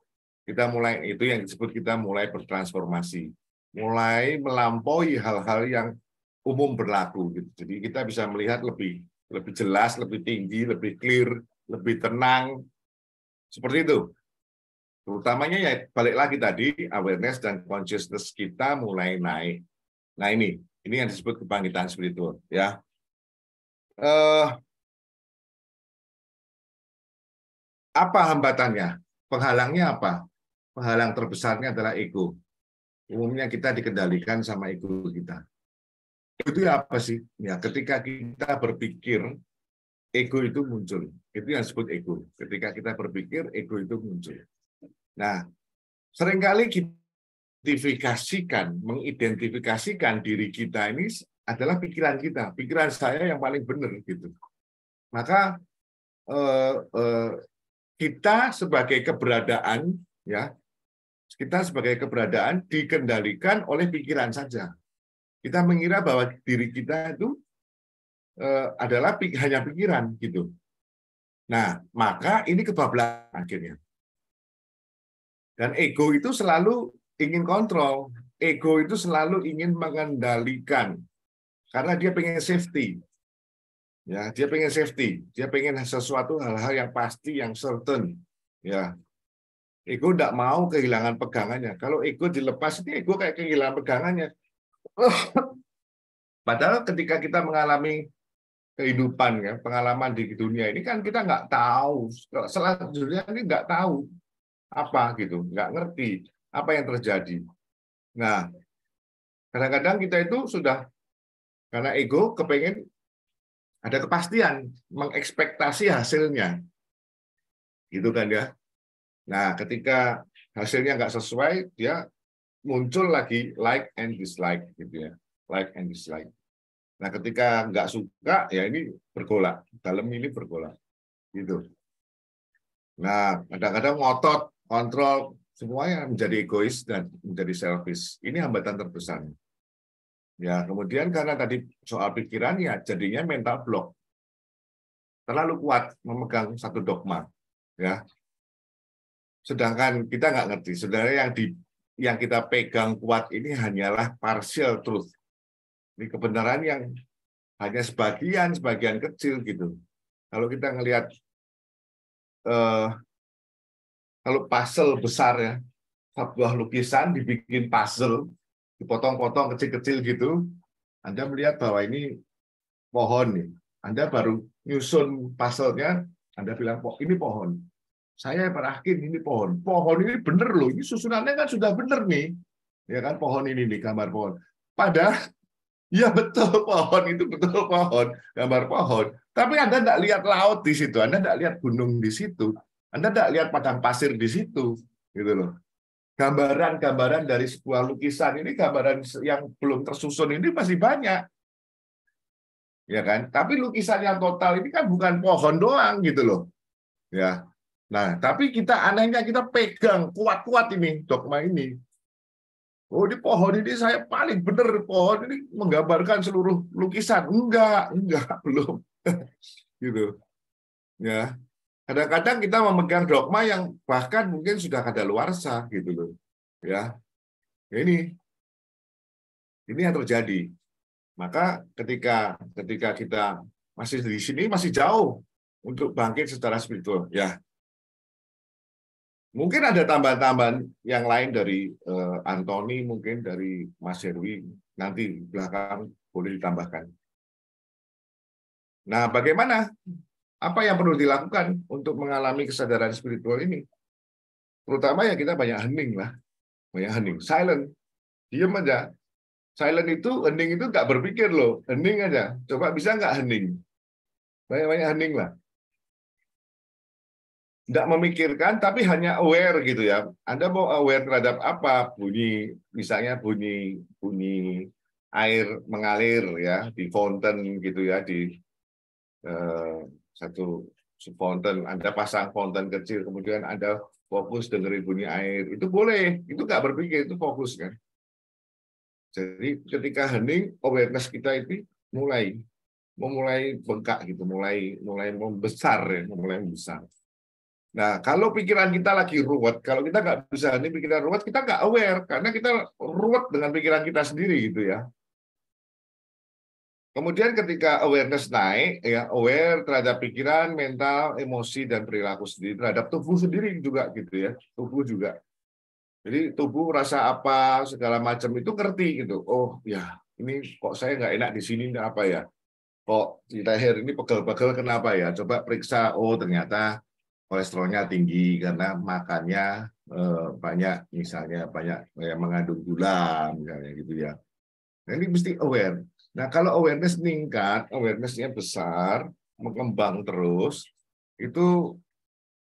kita mulai itu yang disebut kita mulai bertransformasi mulai melampaui hal-hal yang umum berlaku gitu. Jadi kita bisa melihat lebih lebih jelas, lebih tinggi, lebih clear, lebih tenang. Seperti itu. Terutamanya ya balik lagi tadi awareness dan consciousness kita mulai naik. Nah ini, ini yang disebut kebangkitan spiritual ya. Uh, apa hambatannya? Penghalangnya apa? Penghalang terbesarnya adalah ego umumnya kita dikendalikan sama ego kita. itu ya apa sih? Ya, ketika kita berpikir, ego itu muncul. Itu yang disebut ego. Ketika kita berpikir, ego itu muncul. Nah, seringkali kita mengidentifikasikan, mengidentifikasikan diri kita ini adalah pikiran kita, pikiran saya yang paling benar gitu. Maka eh, eh, kita sebagai keberadaan ya kita sebagai keberadaan dikendalikan oleh pikiran saja. Kita mengira bahwa diri kita itu eh, adalah hanya pikiran gitu. Nah, maka ini kebablasan akhirnya. Dan ego itu selalu ingin kontrol. Ego itu selalu ingin mengendalikan karena dia pengen safety. Ya, dia pengen safety, dia pengen sesuatu hal-hal yang pasti, yang certain. Ya, Ego tidak mau kehilangan pegangannya. Kalau ego dilepas, itu ego kayak kehilangan pegangannya. Oh. Padahal ketika kita mengalami kehidupan, ya, pengalaman di dunia ini kan kita nggak tahu. Selanjutnya kan ini nggak tahu apa gitu, nggak ngerti apa yang terjadi. Nah, kadang-kadang kita itu sudah karena ego kepengen ada kepastian, mengekspektasi hasilnya. Gitu kan ya. Nah, ketika hasilnya nggak sesuai, dia muncul lagi like and dislike gitu ya, like and dislike. Nah, ketika nggak suka, ya ini bergolak, dalam ini bergolak, gitu. Nah, kadang-kadang ngotot, kontrol, semuanya menjadi egois dan menjadi selfish. Ini hambatan terbesar. Ya, kemudian karena tadi soal pikiran ya jadinya mental block. Terlalu kuat memegang satu dogma, ya sedangkan kita nggak ngerti sebenarnya yang di yang kita pegang kuat ini hanyalah partial truth ini kebenaran yang hanya sebagian sebagian kecil gitu kalau kita ngelihat eh, kalau puzzle besar ya sebuah lukisan dibikin puzzle dipotong-potong kecil-kecil gitu anda melihat bahwa ini pohon nih anda baru nyusun puzzle-nya anda bilang ini pohon saya yakin ini pohon. Pohon ini bener loh, ini susunannya kan sudah bener nih. Ya kan pohon ini nih gambar pohon. Padahal ya betul pohon itu betul pohon, gambar pohon. Tapi Anda tidak lihat laut di situ, Anda tidak lihat gunung di situ, Anda tidak lihat padang pasir di situ, gitu loh. Gambaran-gambaran dari sebuah lukisan ini gambaran yang belum tersusun ini masih banyak. Ya kan? Tapi lukisan yang total ini kan bukan pohon doang gitu loh. Ya, Nah, tapi kita anehnya kita pegang kuat-kuat ini dogma ini. Oh, di pohon ini saya paling benar pohon ini menggambarkan seluruh lukisan. Enggak, enggak, belum. gitu. Ya. Kadang-kadang kita memegang dogma yang bahkan mungkin sudah kadaluarsa gitu loh. Ya. ya. Ini ini yang terjadi. Maka ketika ketika kita masih di sini masih jauh untuk bangkit secara spiritual ya Mungkin ada tambahan-tambahan yang lain dari uh, eh, Antoni, mungkin dari Mas Herwi. Nanti belakang boleh ditambahkan. Nah, bagaimana? Apa yang perlu dilakukan untuk mengalami kesadaran spiritual ini? Terutama ya kita banyak hening lah. Banyak hening. Silent. Diam aja. Silent itu, hening itu nggak berpikir loh. Hening aja. Coba bisa nggak hening? Banyak-banyak hening lah tidak memikirkan tapi hanya aware gitu ya. Anda mau aware terhadap apa? Bunyi misalnya bunyi bunyi air mengalir ya di fountain gitu ya di eh, satu fountain Anda pasang fountain kecil kemudian Anda fokus dengerin bunyi air itu boleh itu nggak berpikir itu fokus kan jadi ketika hening awareness kita itu mulai memulai bengkak gitu mulai mulai membesar ya mulai membesar Nah, kalau pikiran kita lagi ruwet, kalau kita nggak bisa ini pikiran ruwet, kita nggak aware karena kita ruwet dengan pikiran kita sendiri gitu ya. Kemudian ketika awareness naik, ya aware terhadap pikiran, mental, emosi dan perilaku sendiri terhadap tubuh sendiri juga gitu ya, tubuh juga. Jadi tubuh rasa apa segala macam itu ngerti gitu. Oh ya, ini kok saya nggak enak di sini apa ya? Kok di leher ini pegel-pegel kenapa ya? Coba periksa. Oh ternyata kolesterolnya tinggi karena makannya eh, banyak misalnya banyak yang mengandung gula misalnya gitu ya. Ini mesti aware. Nah kalau awareness meningkat, awarenessnya besar, mengembang terus, itu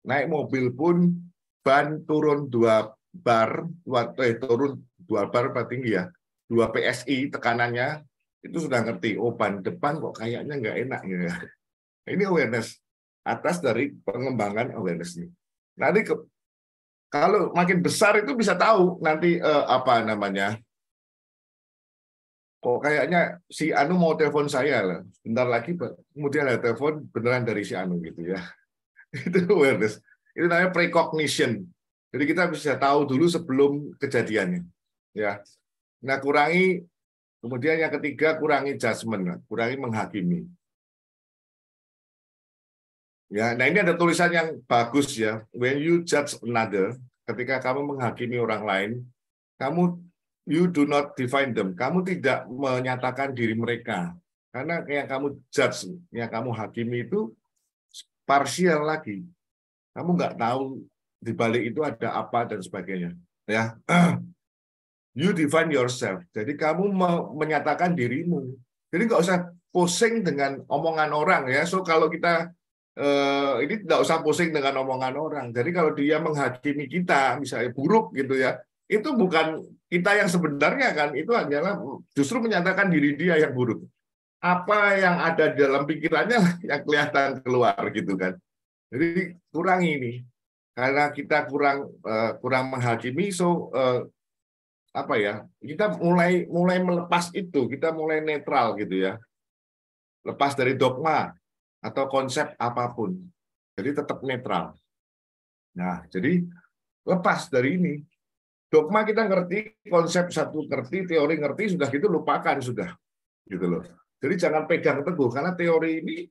naik mobil pun ban turun dua bar, waktu eh, turun dua bar apa tinggi ya, dua PSI tekanannya itu sudah ngerti. Oh ban depan kok kayaknya nggak enak gitu ya. Nah, ini awareness atas dari pengembangan awareness ini. Nanti ke, kalau makin besar itu bisa tahu nanti eh, apa namanya. Kok kayaknya si Anu mau telepon saya lah. Bentar lagi kemudian ada telepon beneran dari si Anu gitu ya. itu awareness. Itu namanya precognition. Jadi kita bisa tahu dulu sebelum kejadiannya. Ya. Nah, kurangi kemudian yang ketiga kurangi judgment kurangi menghakimi. Ya, nah ini ada tulisan yang bagus ya. When you judge another, ketika kamu menghakimi orang lain, kamu you do not define them. Kamu tidak menyatakan diri mereka. Karena yang kamu judge, yang kamu hakimi itu parsial lagi. Kamu nggak tahu di balik itu ada apa dan sebagainya. Ya, you define yourself. Jadi kamu menyatakan dirimu. Jadi nggak usah pusing dengan omongan orang ya. So kalau kita eh, ini tidak usah pusing dengan omongan orang. Jadi kalau dia menghakimi kita, misalnya buruk gitu ya, itu bukan kita yang sebenarnya kan, itu hanyalah justru menyatakan diri dia yang buruk. Apa yang ada dalam pikirannya yang kelihatan keluar gitu kan. Jadi kurang ini karena kita kurang uh, kurang menghakimi, so uh, apa ya kita mulai mulai melepas itu, kita mulai netral gitu ya, lepas dari dogma atau konsep apapun. Jadi tetap netral. Nah, jadi lepas dari ini. Dogma kita ngerti, konsep satu ngerti, teori ngerti, sudah gitu lupakan sudah. Gitu loh. Jadi jangan pegang teguh karena teori ini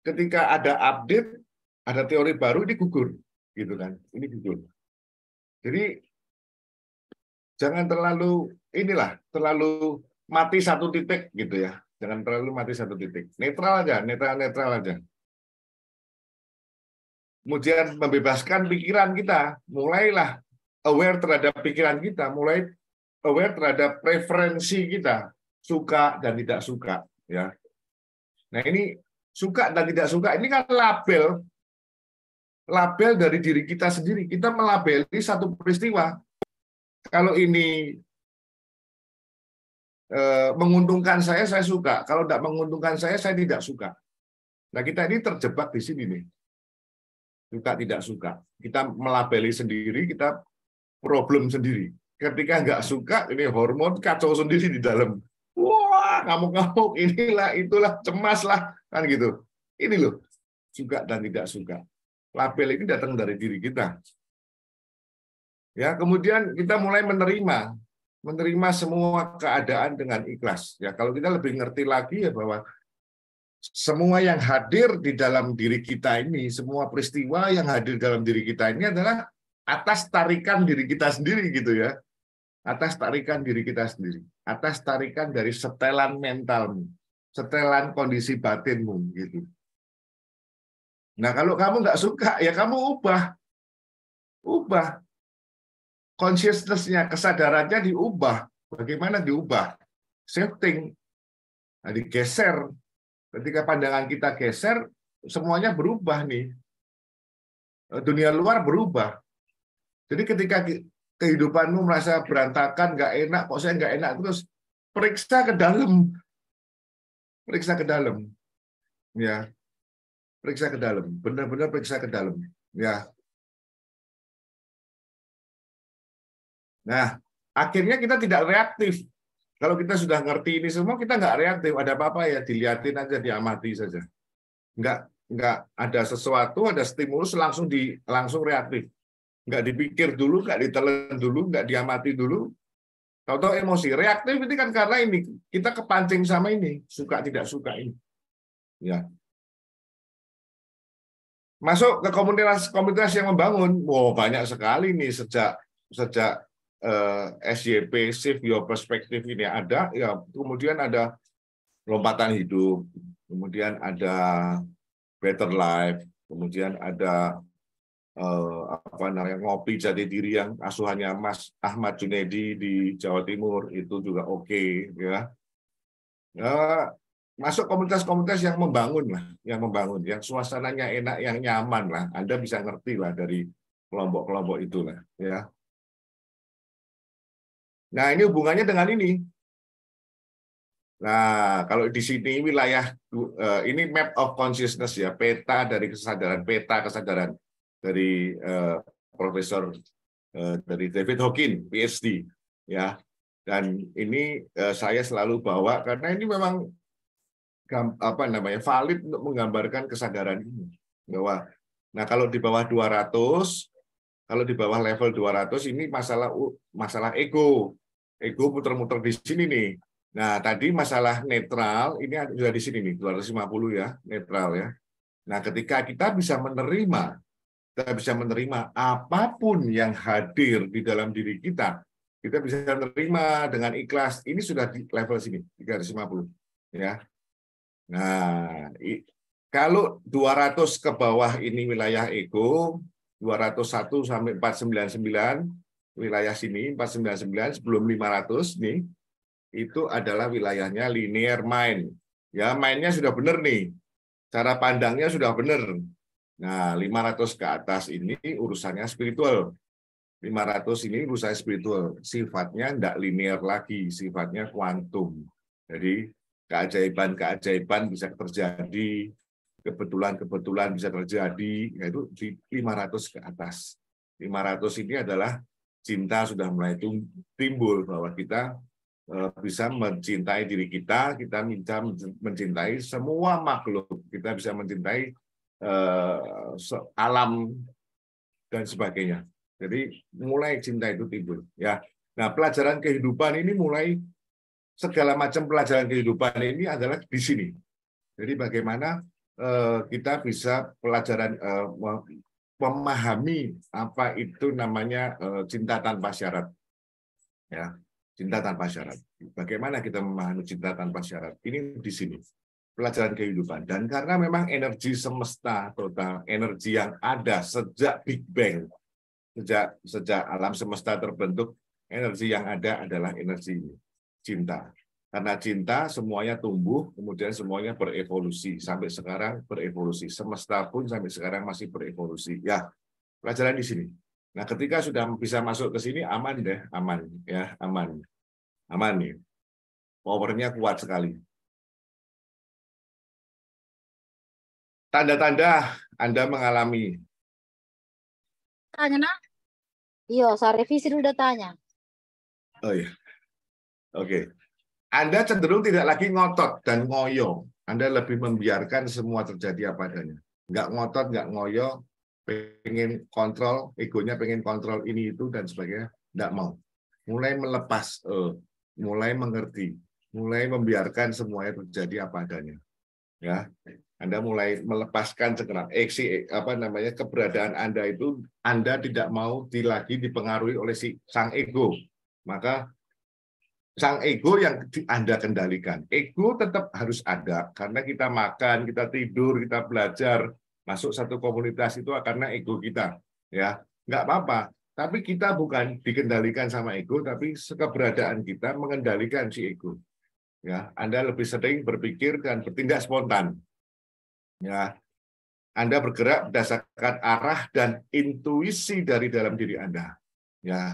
ketika ada update, ada teori baru ini gugur, gitu kan. Ini gugur. Jadi jangan terlalu inilah, terlalu mati satu titik gitu ya. Jangan terlalu mati satu titik. Netral aja, netral-netral aja. Kemudian membebaskan pikiran kita. Mulailah aware terhadap pikiran kita. Mulai aware terhadap preferensi kita. Suka dan tidak suka. ya. Nah ini suka dan tidak suka ini kan label label dari diri kita sendiri. Kita melabeli satu peristiwa. Kalau ini Eh, menguntungkan saya saya suka, kalau tidak menguntungkan saya saya tidak suka. Nah kita ini terjebak di sini nih, suka tidak suka. Kita melabeli sendiri, kita problem sendiri. Ketika nggak suka, ini hormon kacau sendiri di dalam. Wah ngamuk-ngamuk, inilah itulah cemas lah kan gitu. Ini loh suka dan tidak suka. Label ini datang dari diri kita. Ya, kemudian kita mulai menerima menerima semua keadaan dengan ikhlas. Ya, kalau kita lebih ngerti lagi ya bahwa semua yang hadir di dalam diri kita ini, semua peristiwa yang hadir dalam diri kita ini adalah atas tarikan diri kita sendiri gitu ya. Atas tarikan diri kita sendiri, atas tarikan dari setelan mentalmu, setelan kondisi batinmu gitu. Nah, kalau kamu nggak suka ya kamu ubah. Ubah consciousness-nya, kesadarannya diubah. Bagaimana diubah? Shifting. Nah, digeser. Ketika pandangan kita geser, semuanya berubah nih. Dunia luar berubah. Jadi ketika kehidupanmu merasa berantakan, nggak enak, kok saya nggak enak, terus periksa ke dalam. Periksa ke dalam. Ya. Periksa ke dalam. Benar-benar periksa ke dalam. Ya. Nah, akhirnya kita tidak reaktif. Kalau kita sudah ngerti ini semua, kita nggak reaktif. Ada apa-apa ya, dilihatin aja, diamati saja. Nggak nggak ada sesuatu, ada stimulus langsung di langsung reaktif. Nggak dipikir dulu, nggak ditelan dulu, nggak diamati dulu. Tahu-tahu emosi reaktif itu kan karena ini kita kepancing sama ini, suka tidak suka ini. Ya, masuk ke komunitas komunitas yang membangun wow banyak sekali nih sejak sejak eh, SYP shift your perspective ini ada ya kemudian ada lompatan hidup kemudian ada better life kemudian ada eh, apa namanya ngopi jadi diri yang asuhannya Mas Ahmad Junedi di Jawa Timur itu juga oke okay, ya. Eh, masuk komunitas-komunitas yang membangun lah, yang membangun, yang suasananya enak, yang nyaman lah. Anda bisa ngerti lah dari kelompok-kelompok itulah, ya. Nah, ini hubungannya dengan ini. Nah, kalau di sini wilayah eh, ini map of consciousness ya, peta dari kesadaran, peta kesadaran dari uh, Profesor uh, dari David Hawking, PhD ya. Dan ini uh, saya selalu bawa karena ini memang apa namanya valid untuk menggambarkan kesadaran ini bahwa nah kalau di bawah 200 kalau di bawah level 200 ini masalah masalah ego ego eh, muter-muter di sini nih. Nah, tadi masalah netral ini sudah di sini nih, 250 ya, netral ya. Nah, ketika kita bisa menerima, kita bisa menerima apapun yang hadir di dalam diri kita, kita bisa menerima dengan ikhlas. Ini sudah di level sini, 350 ya. Nah, kalau 200 ke bawah ini wilayah ego, 201 sampai 499 wilayah sini 499 sebelum 500 nih itu adalah wilayahnya linear main. Ya, mainnya sudah benar nih. Cara pandangnya sudah benar. Nah, 500 ke atas ini urusannya spiritual. 500 ini urusannya spiritual. Sifatnya tidak linear lagi, sifatnya kuantum. Jadi, keajaiban-keajaiban bisa terjadi, kebetulan-kebetulan bisa terjadi, yaitu nah, di 500 ke atas. 500 ini adalah cinta sudah mulai timbul bahwa kita eh, bisa mencintai diri kita, kita minta mencintai semua makhluk, kita bisa mencintai uh, alam dan sebagainya. Jadi mulai cinta itu timbul ya. Nah, pelajaran kehidupan ini mulai segala macam pelajaran kehidupan ini adalah di sini. Jadi bagaimana uh, kita bisa pelajaran uh, memahami apa itu namanya eh, cinta tanpa syarat. Ya, cinta tanpa syarat. Bagaimana kita memahami cinta tanpa syarat? Ini di sini pelajaran kehidupan. Dan karena memang energi semesta total, energi yang ada sejak Big Bang, sejak sejak alam semesta terbentuk, energi yang ada adalah energi cinta. Karena cinta semuanya tumbuh, kemudian semuanya berevolusi. Sampai sekarang berevolusi. Semesta pun sampai sekarang masih berevolusi. Ya, pelajaran di sini. Nah, ketika sudah bisa masuk ke sini, aman deh, aman. ya Aman. Aman nih. Powernya kuat sekali. Tanda-tanda Anda mengalami. Tanya, nak? Iya, saya revisi dulu datanya. Oh iya. Oke. Okay. Anda cenderung tidak lagi ngotot dan ngoyo. Anda lebih membiarkan semua terjadi apa adanya. Nggak ngotot, nggak ngoyo, pengen kontrol, egonya pengen kontrol ini itu dan sebagainya. Nggak mau. Mulai melepas, uh, mulai mengerti, mulai membiarkan semuanya terjadi apa adanya. Ya, Anda mulai melepaskan segera. eksi apa namanya keberadaan Anda itu Anda tidak mau lagi dipengaruhi oleh si sang ego. Maka sang ego yang Anda kendalikan. Ego tetap harus ada karena kita makan, kita tidur, kita belajar, masuk satu komunitas itu karena ego kita, ya. Enggak apa-apa. Tapi kita bukan dikendalikan sama ego, tapi keberadaan kita mengendalikan si ego. Ya, Anda lebih sering berpikir dan bertindak spontan. Ya. Anda bergerak berdasarkan arah dan intuisi dari dalam diri Anda. Ya.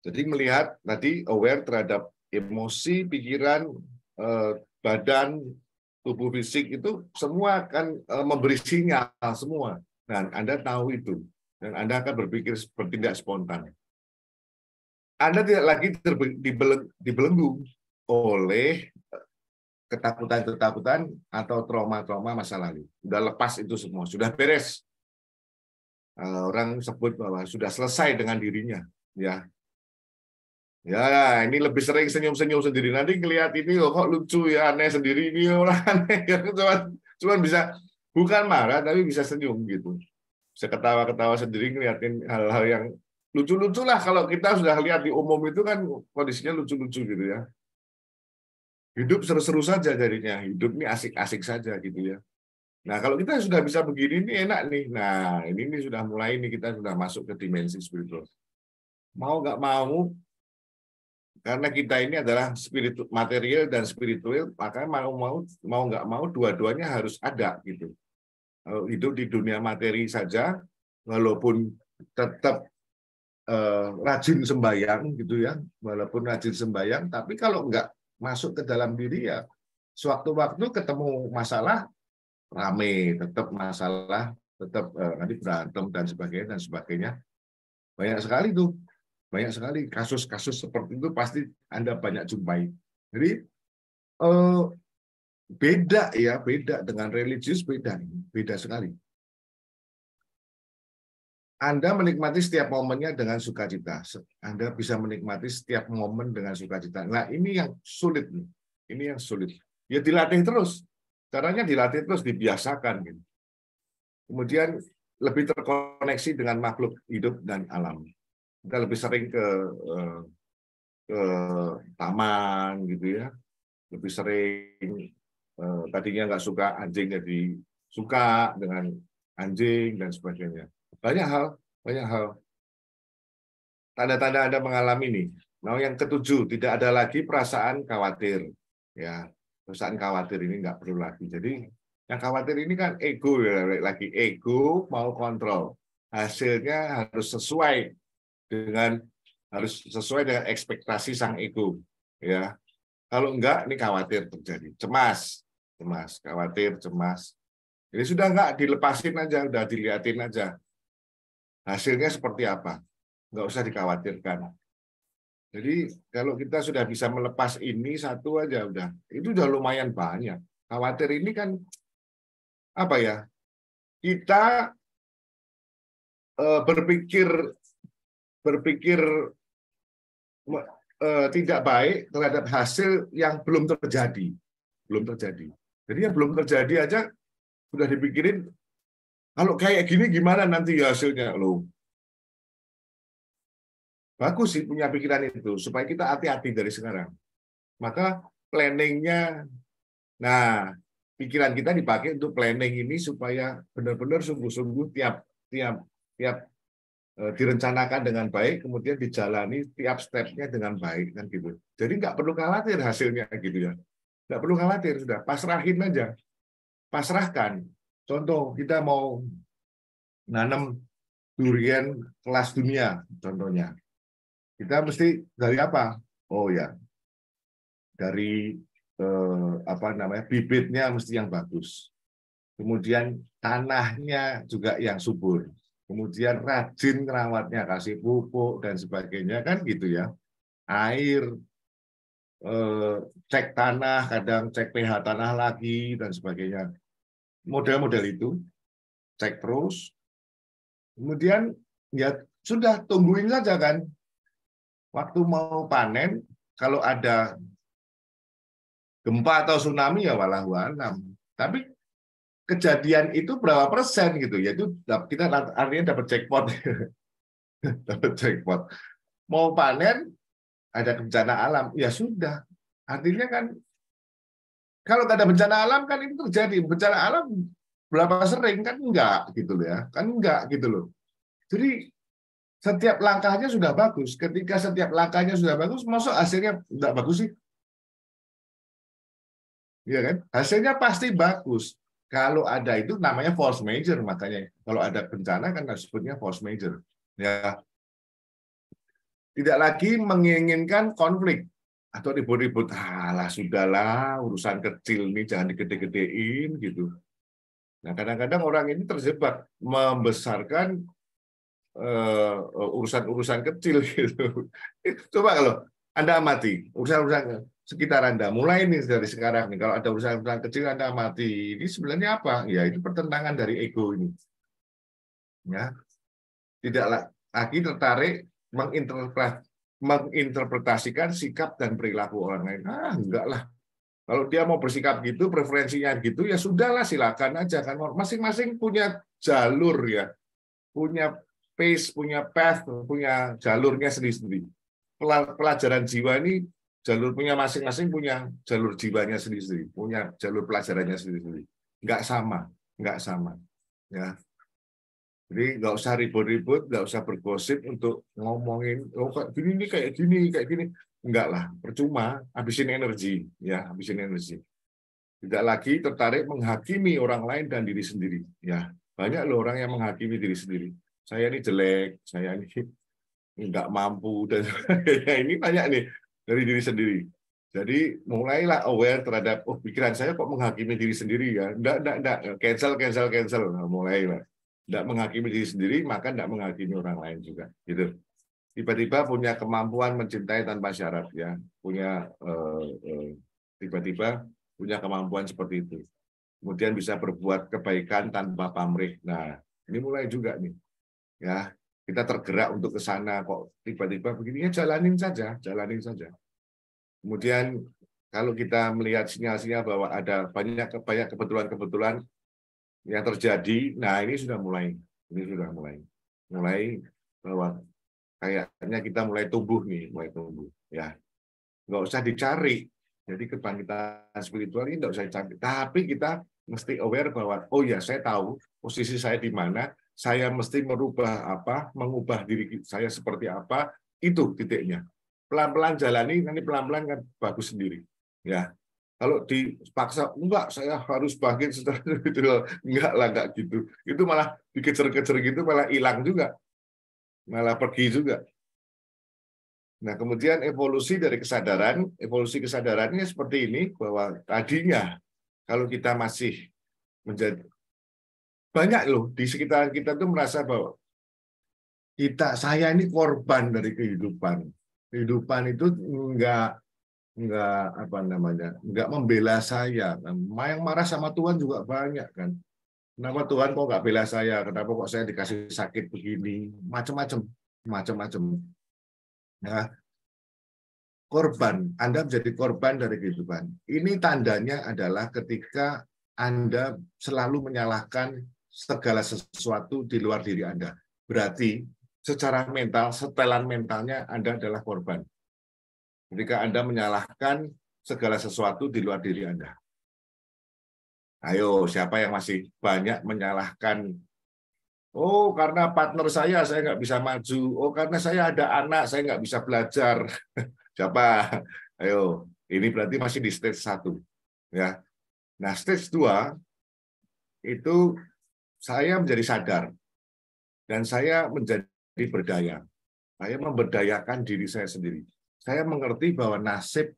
Jadi melihat tadi aware terhadap emosi, pikiran, eh, badan, tubuh fisik itu semua akan eh, memberi sinyal semua. Dan Anda tahu itu. Dan Anda akan berpikir bertindak spontan. Anda tidak lagi dibelenggu oleh eh, ketakutan-ketakutan atau trauma-trauma masa lalu. Sudah lepas itu semua, sudah beres. Orang sebut bahwa sudah selesai dengan dirinya, ya Ya, ya, ini lebih sering senyum-senyum sendiri. Nanti ngelihat ini loh, kok lucu ya, aneh sendiri ini orang aneh. Ya. cuman, cuman bisa bukan marah tapi bisa senyum gitu. Bisa ketawa-ketawa sendiri ngeliatin hal-hal yang lucu-lucu lah kalau kita sudah lihat di umum itu kan kondisinya lucu-lucu gitu ya. Hidup seru-seru saja jadinya. Hidup ini asik-asik saja gitu ya. Nah, kalau kita sudah bisa begini ini enak nih. Nah, ini, ini sudah mulai nih kita sudah masuk ke dimensi spiritual. Mau nggak mau karena kita ini adalah spirit material dan spiritual maka mau mau mau nggak mau dua-duanya harus ada gitu hidup di dunia materi saja walaupun tetap eh, rajin sembayang gitu ya walaupun rajin sembayang tapi kalau nggak masuk ke dalam diri ya sewaktu-waktu ketemu masalah rame tetap masalah tetap eh, nanti berantem dan sebagainya dan sebagainya banyak sekali tuh banyak sekali kasus-kasus seperti itu pasti Anda banyak jumpai. Jadi eh, beda ya, beda dengan religius beda, beda sekali. Anda menikmati setiap momennya dengan sukacita. Anda bisa menikmati setiap momen dengan sukacita. Nah, ini yang sulit nih. Ini yang sulit. Ya dilatih terus. Caranya dilatih terus, dibiasakan. Gitu. Kemudian lebih terkoneksi dengan makhluk hidup dan alam kita lebih sering ke eh, ke taman gitu ya lebih sering eh, tadinya nggak suka anjing jadi suka dengan anjing dan sebagainya banyak hal banyak hal tanda-tanda anda mengalami nih nah yang ketujuh tidak ada lagi perasaan khawatir ya perasaan khawatir ini nggak perlu lagi jadi yang khawatir ini kan ego ya lagi ego mau kontrol hasilnya harus sesuai dengan harus sesuai dengan ekspektasi sang ego ya kalau enggak ini khawatir terjadi cemas cemas khawatir cemas ini sudah enggak dilepasin aja udah diliatin aja hasilnya seperti apa Enggak usah dikhawatirkan jadi kalau kita sudah bisa melepas ini satu aja udah itu udah lumayan banyak khawatir ini kan apa ya kita eh, berpikir berpikir eh, tidak baik terhadap hasil yang belum terjadi, belum terjadi. Jadi yang belum terjadi aja sudah dipikirin kalau kayak gini gimana nanti ya hasilnya lo. Bagus sih punya pikiran itu supaya kita hati-hati dari sekarang. Maka planningnya, nah pikiran kita dipakai untuk planning ini supaya benar-benar sungguh-sungguh tiap tiap tiap Eh, direncanakan dengan baik, kemudian dijalani tiap stepnya dengan baik kan gitu. Jadi nggak perlu khawatir hasilnya gitu ya. Nggak perlu khawatir sudah, pasrahin aja, pasrahkan. Contoh kita mau nanam durian kelas dunia, contohnya. Kita mesti dari apa? Oh ya, dari eh, apa namanya bibitnya mesti yang bagus. Kemudian tanahnya juga yang subur kemudian rajin merawatnya, kasih pupuk dan sebagainya kan gitu ya. Air, eh, cek tanah, kadang cek pH tanah lagi dan sebagainya. Model-model itu cek terus. Kemudian ya sudah tungguin saja kan. Waktu mau panen, kalau ada gempa atau tsunami ya walau alam. Tapi kejadian itu berapa persen gitu ya itu kita artinya dapat jackpot dapat jackpot mau panen ada bencana alam ya sudah artinya kan kalau tidak ada bencana alam kan itu terjadi bencana alam berapa sering kan enggak gitu loh ya kan enggak gitu loh jadi setiap langkahnya sudah bagus ketika setiap langkahnya sudah bagus masuk hasilnya enggak bagus sih Iya kan hasilnya pasti bagus kalau ada itu namanya force major, makanya kalau ada bencana kan disebutnya force major. Ya, tidak lagi menginginkan konflik atau ribut-ribut. Alah, sudahlah, urusan kecil nih jangan digede-gedein gitu. Nah, kadang-kadang orang ini terjebak membesarkan eh, urusan-urusan uh, kecil gitu. Coba kalau Anda amati urusan-urusan sekitar Anda. Mulai nih dari sekarang nih, kalau ada urusan urusan kecil Anda mati, ini sebenarnya apa? Ya, itu pertentangan dari ego ini. Ya. Tidak lagi tertarik menginterpretasikan sikap dan perilaku orang lain. Ah, enggak lah. Kalau dia mau bersikap gitu, preferensinya gitu, ya sudahlah silakan aja kan. Masing-masing punya jalur ya, punya pace, punya path, punya jalurnya sendiri-sendiri. Pelajaran jiwa ini jalur punya masing-masing punya jalur jiwanya sendiri-sendiri, punya jalur pelajarannya sendiri-sendiri. Enggak sama, enggak sama. Ya. Jadi nggak usah ribut-ribut, nggak usah bergosip untuk ngomongin, oh gini nih kayak gini, kayak gini. Enggak lah, percuma, habisin energi, ya, habisin energi. Tidak lagi tertarik menghakimi orang lain dan diri sendiri, ya. Banyak loh orang yang menghakimi diri sendiri. Saya ini jelek, saya ini nggak mampu dan ini banyak nih dari diri sendiri. Jadi mulailah aware terhadap oh pikiran saya kok menghakimi diri sendiri ya. Enggak enggak enggak cancel cancel cancel. Nah, mulailah. Enggak menghakimi diri sendiri maka enggak menghakimi orang lain juga. Gitu. Tiba-tiba punya kemampuan mencintai tanpa syarat ya. Punya tiba-tiba eh, eh, punya kemampuan seperti itu. Kemudian bisa berbuat kebaikan tanpa pamrih. Nah, ini mulai juga nih. Ya, kita tergerak untuk ke sana kok tiba-tiba begini ya jalanin saja, jalanin saja. Kemudian kalau kita melihat sinyal-sinyal bahwa ada banyak banyak kebetulan-kebetulan yang terjadi, nah ini sudah mulai, ini sudah mulai, mulai bahwa kayaknya kita mulai tumbuh nih, mulai tumbuh ya. Nggak usah dicari. Jadi kebangkitan spiritual ini nggak usah dicari, tapi kita mesti aware bahwa oh ya saya tahu posisi saya di mana, saya mesti merubah apa, mengubah diri saya seperti apa, itu titiknya. Pelan-pelan jalani, nanti pelan-pelan kan bagus sendiri. Ya, kalau dipaksa enggak saya harus bagian setelah itu gitu enggak lah enggak gitu itu malah dikejar-kejar gitu malah hilang juga malah pergi juga nah kemudian evolusi dari kesadaran evolusi kesadarannya seperti ini bahwa tadinya kalau kita masih menjadi banyak loh di sekitar kita tuh merasa bahwa kita saya ini korban dari kehidupan. Kehidupan itu enggak enggak apa namanya? enggak membela saya. Kan. Yang marah sama Tuhan juga banyak kan. Kenapa Tuhan kok enggak bela saya? Kenapa kok saya dikasih sakit begini? Macam-macam, macam-macam. Nah, ya. korban, Anda menjadi korban dari kehidupan. Ini tandanya adalah ketika Anda selalu menyalahkan segala sesuatu di luar diri Anda. Berarti secara mental, setelan mentalnya Anda adalah korban. Ketika Anda menyalahkan segala sesuatu di luar diri Anda. Ayo, siapa yang masih banyak menyalahkan Oh, karena partner saya, saya nggak bisa maju. Oh, karena saya ada anak, saya nggak bisa belajar. Siapa? Ayo, ini berarti masih di stage satu Ya. Nah, stage 2 itu saya menjadi sadar dan saya menjadi berdaya. Saya memberdayakan diri saya sendiri. Saya mengerti bahwa nasib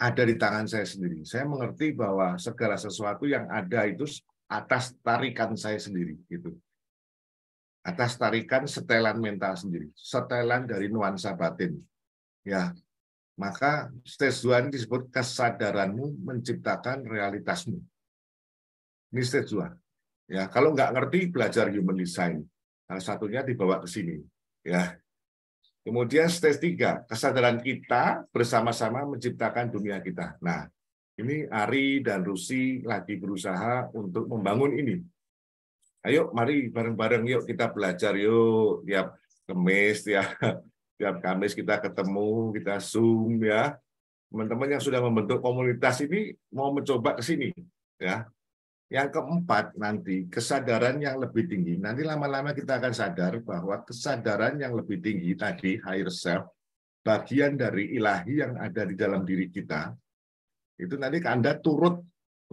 ada di tangan saya sendiri. Saya mengerti bahwa segala sesuatu yang ada itu atas tarikan saya sendiri gitu. Atas tarikan setelan mental sendiri, setelan dari nuansa batin. Ya, maka stage 2 disebut kesadaranmu menciptakan realitasmu. Ini stage 2. Ya, kalau nggak ngerti belajar human design. Salah satunya dibawa ke sini. Ya. Kemudian stage tiga kesadaran kita bersama-sama menciptakan dunia kita. Nah, ini Ari dan Rusi lagi berusaha untuk membangun ini. Ayo, mari bareng-bareng yuk kita belajar yuk tiap kemis ya. tiap kamis kita ketemu kita zoom ya teman-teman yang sudah membentuk komunitas ini mau mencoba ke sini ya yang keempat nanti kesadaran yang lebih tinggi. Nanti lama-lama kita akan sadar bahwa kesadaran yang lebih tinggi tadi higher self bagian dari ilahi yang ada di dalam diri kita itu nanti Anda turut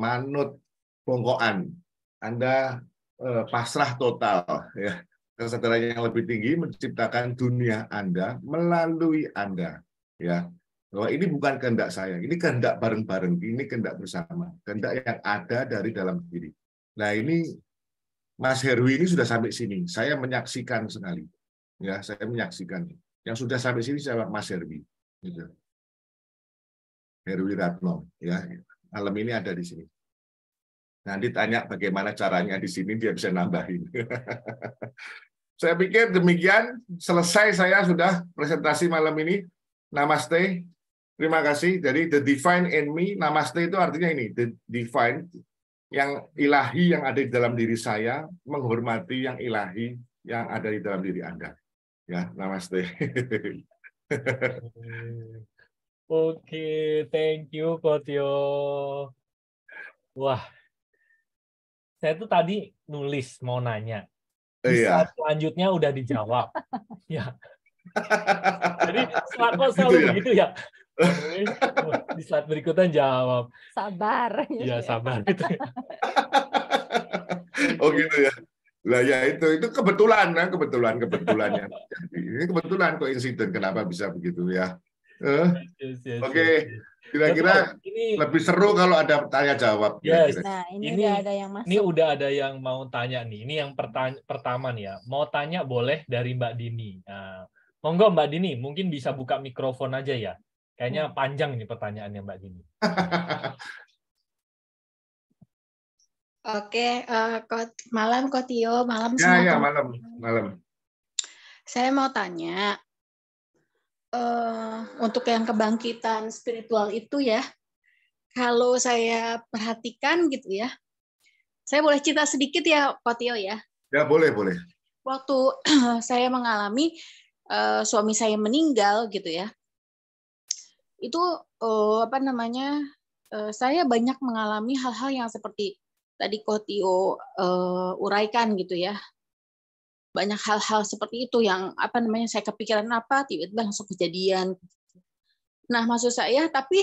manut bongkoan. Anda eh, pasrah total ya. Kesadaran yang lebih tinggi menciptakan dunia Anda melalui Anda ya bahwa ini bukan kehendak saya, ini kehendak bareng-bareng, ini kehendak bersama, kehendak yang ada dari dalam diri. Nah ini Mas Herwi ini sudah sampai sini, saya menyaksikan sekali, ya saya menyaksikan. Yang sudah sampai sini saya Mas Herwi, gitu. Herwi Ratno, ya malam ini ada di sini. Nanti tanya bagaimana caranya di sini dia bisa nambahin. saya pikir demikian selesai saya sudah presentasi malam ini. Namaste. Terima kasih. Jadi the divine in me, namaste itu artinya ini, the divine yang ilahi yang ada di dalam diri saya menghormati yang ilahi yang ada di dalam diri Anda. Ya, namaste. Oke, okay, thank you Kotyo. Wah. Saya tuh tadi nulis mau nanya. Di iya. selanjutnya udah dijawab. ya. Jadi selaku selalu gitu ya. begitu ya. di saat berikutnya jawab. Sabar. Iya, ya sabar. Gitu. oh gitu ya. Lah ya itu itu kebetulan kan kebetulan kebetulan ya. Ini kebetulan kok insiden kenapa bisa begitu ya. Uh, yes, yes, Oke, okay. kira-kira ini, lebih seru kalau ada tanya jawab. Yes. Ya, nah, ini, ini udah ada yang masuk. Ini udah ada yang mau tanya nih. Ini yang pertanya, pertama nih ya. Mau tanya boleh dari Mbak Dini. Nah, monggo Mbak Dini, mungkin bisa buka mikrofon aja ya. Kayaknya hmm. panjang ini pertanyaannya Mbak Dini. Oke, uh, malam Kotio, malam ya, semua. Ya, malam, malam. Saya mau tanya, uh, untuk yang kebangkitan spiritual itu ya, kalau saya perhatikan gitu ya, saya boleh cerita sedikit ya Kotio ya? Ya, boleh, boleh. Waktu saya mengalami uh, suami saya meninggal gitu ya, itu uh, apa namanya uh, saya banyak mengalami hal-hal yang seperti tadi Kotio uh, eh, uraikan gitu ya banyak hal-hal seperti itu yang apa namanya saya kepikiran apa tiba-tiba langsung kejadian nah maksud saya tapi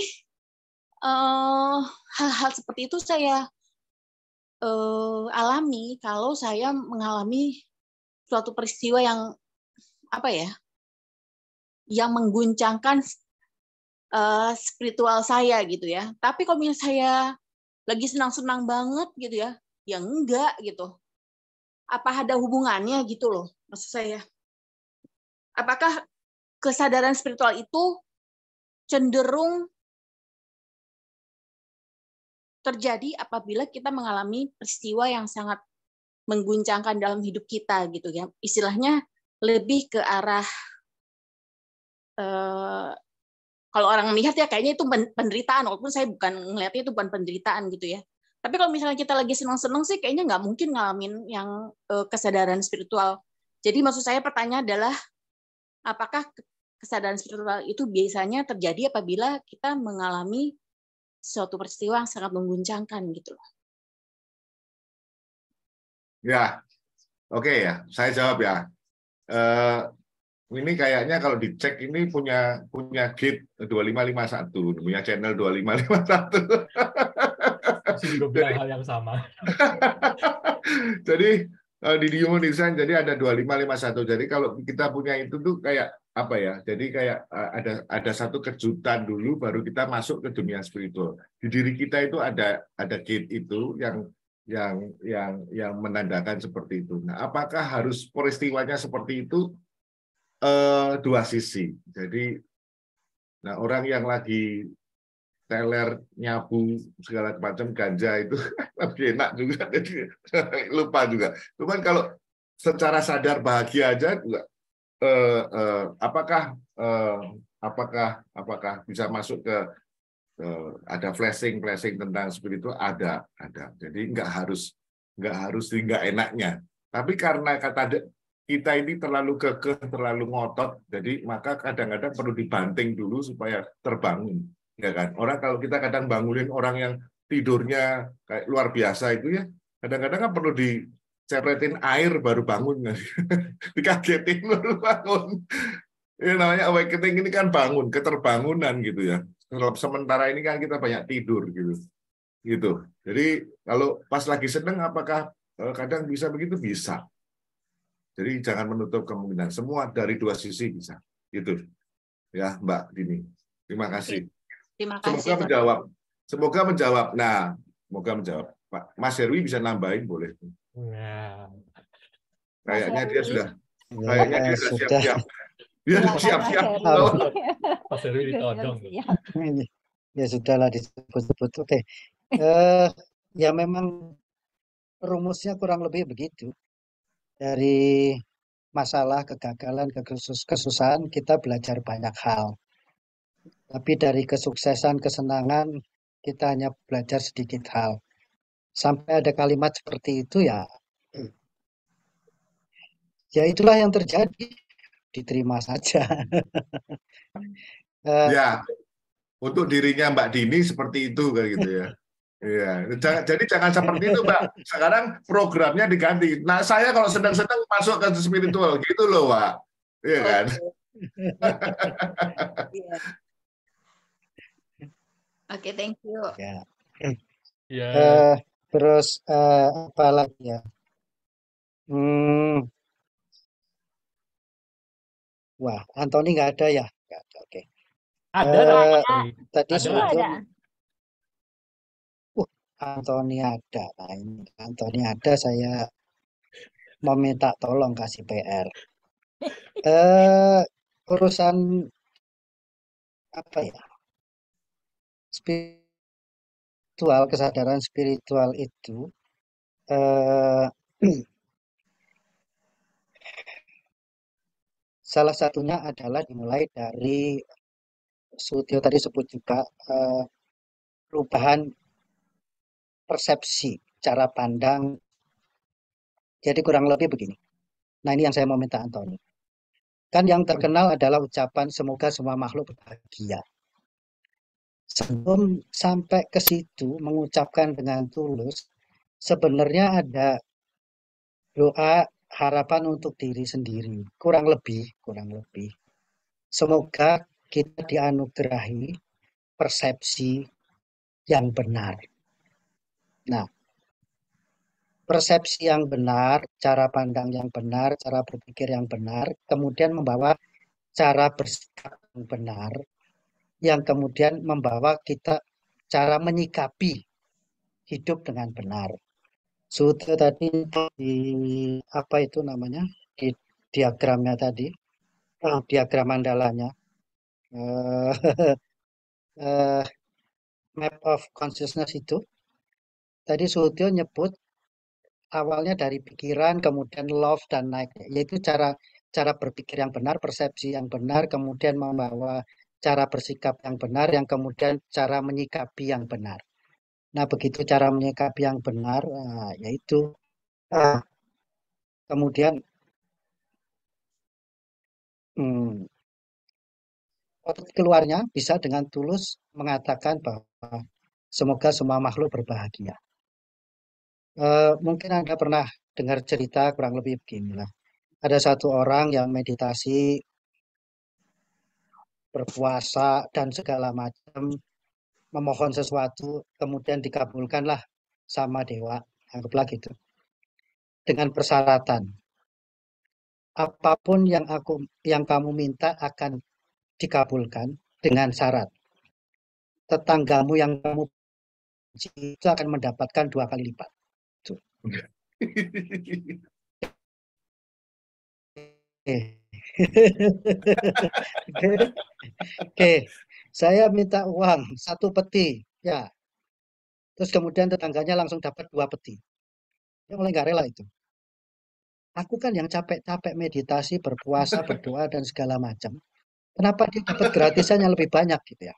hal-hal uh, seperti itu saya uh, alami kalau saya mengalami suatu peristiwa yang apa ya yang mengguncangkan uh, spiritual saya gitu ya. Tapi kalau misalnya saya lagi senang-senang banget gitu ya, ya enggak gitu. Apa ada hubungannya gitu loh maksud saya. Apakah kesadaran spiritual itu cenderung terjadi apabila kita mengalami peristiwa yang sangat mengguncangkan dalam hidup kita gitu ya. Istilahnya lebih ke arah eh, kalau orang melihat ya kayaknya itu penderitaan walaupun saya bukan melihatnya itu bukan penderitaan gitu ya tapi kalau misalnya kita lagi senang-senang sih kayaknya nggak mungkin ngalamin yang uh, kesadaran spiritual jadi maksud saya pertanyaan adalah apakah kesadaran spiritual itu biasanya terjadi apabila kita mengalami suatu peristiwa yang sangat mengguncangkan gitu loh. Ya, oke okay, ya, saya jawab ya. Eh, ini kayaknya kalau dicek ini punya punya git 2551, punya channel 2551. Masih juga hal yang sama. jadi eh, di human design jadi ada 2551. Jadi kalau kita punya itu tuh kayak apa ya? Jadi kayak eh, ada ada satu kejutan dulu baru kita masuk ke dunia spiritual. Di diri kita itu ada ada git itu yang yang yang yang menandakan seperti itu. Nah, apakah harus peristiwanya seperti itu? eh, dua sisi. Jadi nah orang yang lagi teler nyabu segala macam ganja itu lebih enak juga jadi lupa juga cuman kalau secara sadar bahagia aja juga eh, eh, apakah eh, apakah apakah bisa masuk ke eh, ada flashing flashing tentang spiritual ada ada jadi nggak harus nggak harus nggak enaknya tapi karena kata kita ini terlalu kekeh, terlalu ngotot, jadi maka kadang-kadang perlu dibanting dulu supaya terbangun, ya kan? Orang kalau kita kadang bangunin orang yang tidurnya kayak luar biasa itu ya, kadang-kadang kan perlu diceretin air baru bangun, kan? dikagetin baru bangun. Ini namanya awakening ini kan bangun, keterbangunan gitu ya. Kalau Sementara ini kan kita banyak tidur gitu, gitu. Jadi kalau pas lagi seneng, apakah eh, kadang bisa begitu? Bisa jadi jangan menutup kemungkinan. Semua dari dua sisi bisa. Itu. Ya, Mbak Dini. Terima kasih. Terima kasih. Semoga menjawab. Semoga menjawab. Nah, semoga menjawab. Pak Mas Herwi bisa nambahin boleh. Nah. Kayaknya dia sudah kayaknya dia sudah siap-siap. Dia sudah siap-siap. Mas Herwi ditodong. Ya sudahlah disebut-sebut. Oke. Okay. Uh, eh, ya memang rumusnya kurang lebih begitu dari masalah kegagalan kesus kesusahan kita belajar banyak hal tapi dari kesuksesan kesenangan kita hanya belajar sedikit hal sampai ada kalimat seperti itu ya ya itulah yang terjadi diterima saja eh, ya untuk dirinya Mbak Dini seperti itu kayak gitu ya Iya, jadi jangan seperti itu, Pak. Sekarang programnya diganti. Nah, saya kalau sedang-sedang masuk ke spiritual gitu loh, Pak. Iya kan? Iya. Oke, okay, thank you. Ya. Yeah. Ya. Uh, terus uh, apa lagi ya? Hmm. Wah, Antoni nggak ada ya? Nggak ada. Oke. Okay. Ada. Uh, Tadi ada. ada ada. Nah, ini Antoni ada. saya meminta tolong kasih PR. Eh urusan apa ya? Spiritual, kesadaran spiritual itu eh salah satunya adalah dimulai dari Sutio tadi sebut juga eh, perubahan persepsi, cara pandang. Jadi kurang lebih begini. Nah ini yang saya mau minta Antoni. Kan yang terkenal adalah ucapan semoga semua makhluk bahagia. Sebelum sampai ke situ mengucapkan dengan tulus, sebenarnya ada doa harapan untuk diri sendiri. Kurang lebih, kurang lebih. Semoga kita dianugerahi persepsi yang benar Nah, persepsi yang benar, cara pandang yang benar, cara berpikir yang benar, kemudian membawa cara bersikap yang benar, yang kemudian membawa kita cara menyikapi hidup dengan benar. Sutra tadi di apa itu namanya di diagramnya tadi, oh, diagram mandalanya, uh, eh, uh, eh, map of consciousness itu Tadi Suhudyo nyebut awalnya dari pikiran, kemudian love dan naik, yaitu cara cara berpikir yang benar, persepsi yang benar, kemudian membawa cara bersikap yang benar, yang kemudian cara menyikapi yang benar. Nah, begitu cara menyikapi yang benar, eh, yaitu eh, kemudian hmm, keluarnya bisa dengan tulus mengatakan bahwa semoga semua makhluk berbahagia. Uh, mungkin Anda pernah dengar cerita kurang lebih beginilah. Ada satu orang yang meditasi, berpuasa, dan segala macam, memohon sesuatu, kemudian dikabulkanlah sama dewa. Anggaplah gitu. Dengan persyaratan, apapun yang aku yang kamu minta akan dikabulkan dengan syarat. Tetanggamu yang kamu benci itu akan mendapatkan dua kali lipat. Oke, okay. saya minta uang satu peti, ya. Terus kemudian tetangganya langsung dapat dua peti. Dia ya, mulai nggak rela itu. Aku kan yang capek-capek meditasi, berpuasa, berdoa dan segala macam. Kenapa dia dapat gratisannya lebih banyak gitu ya?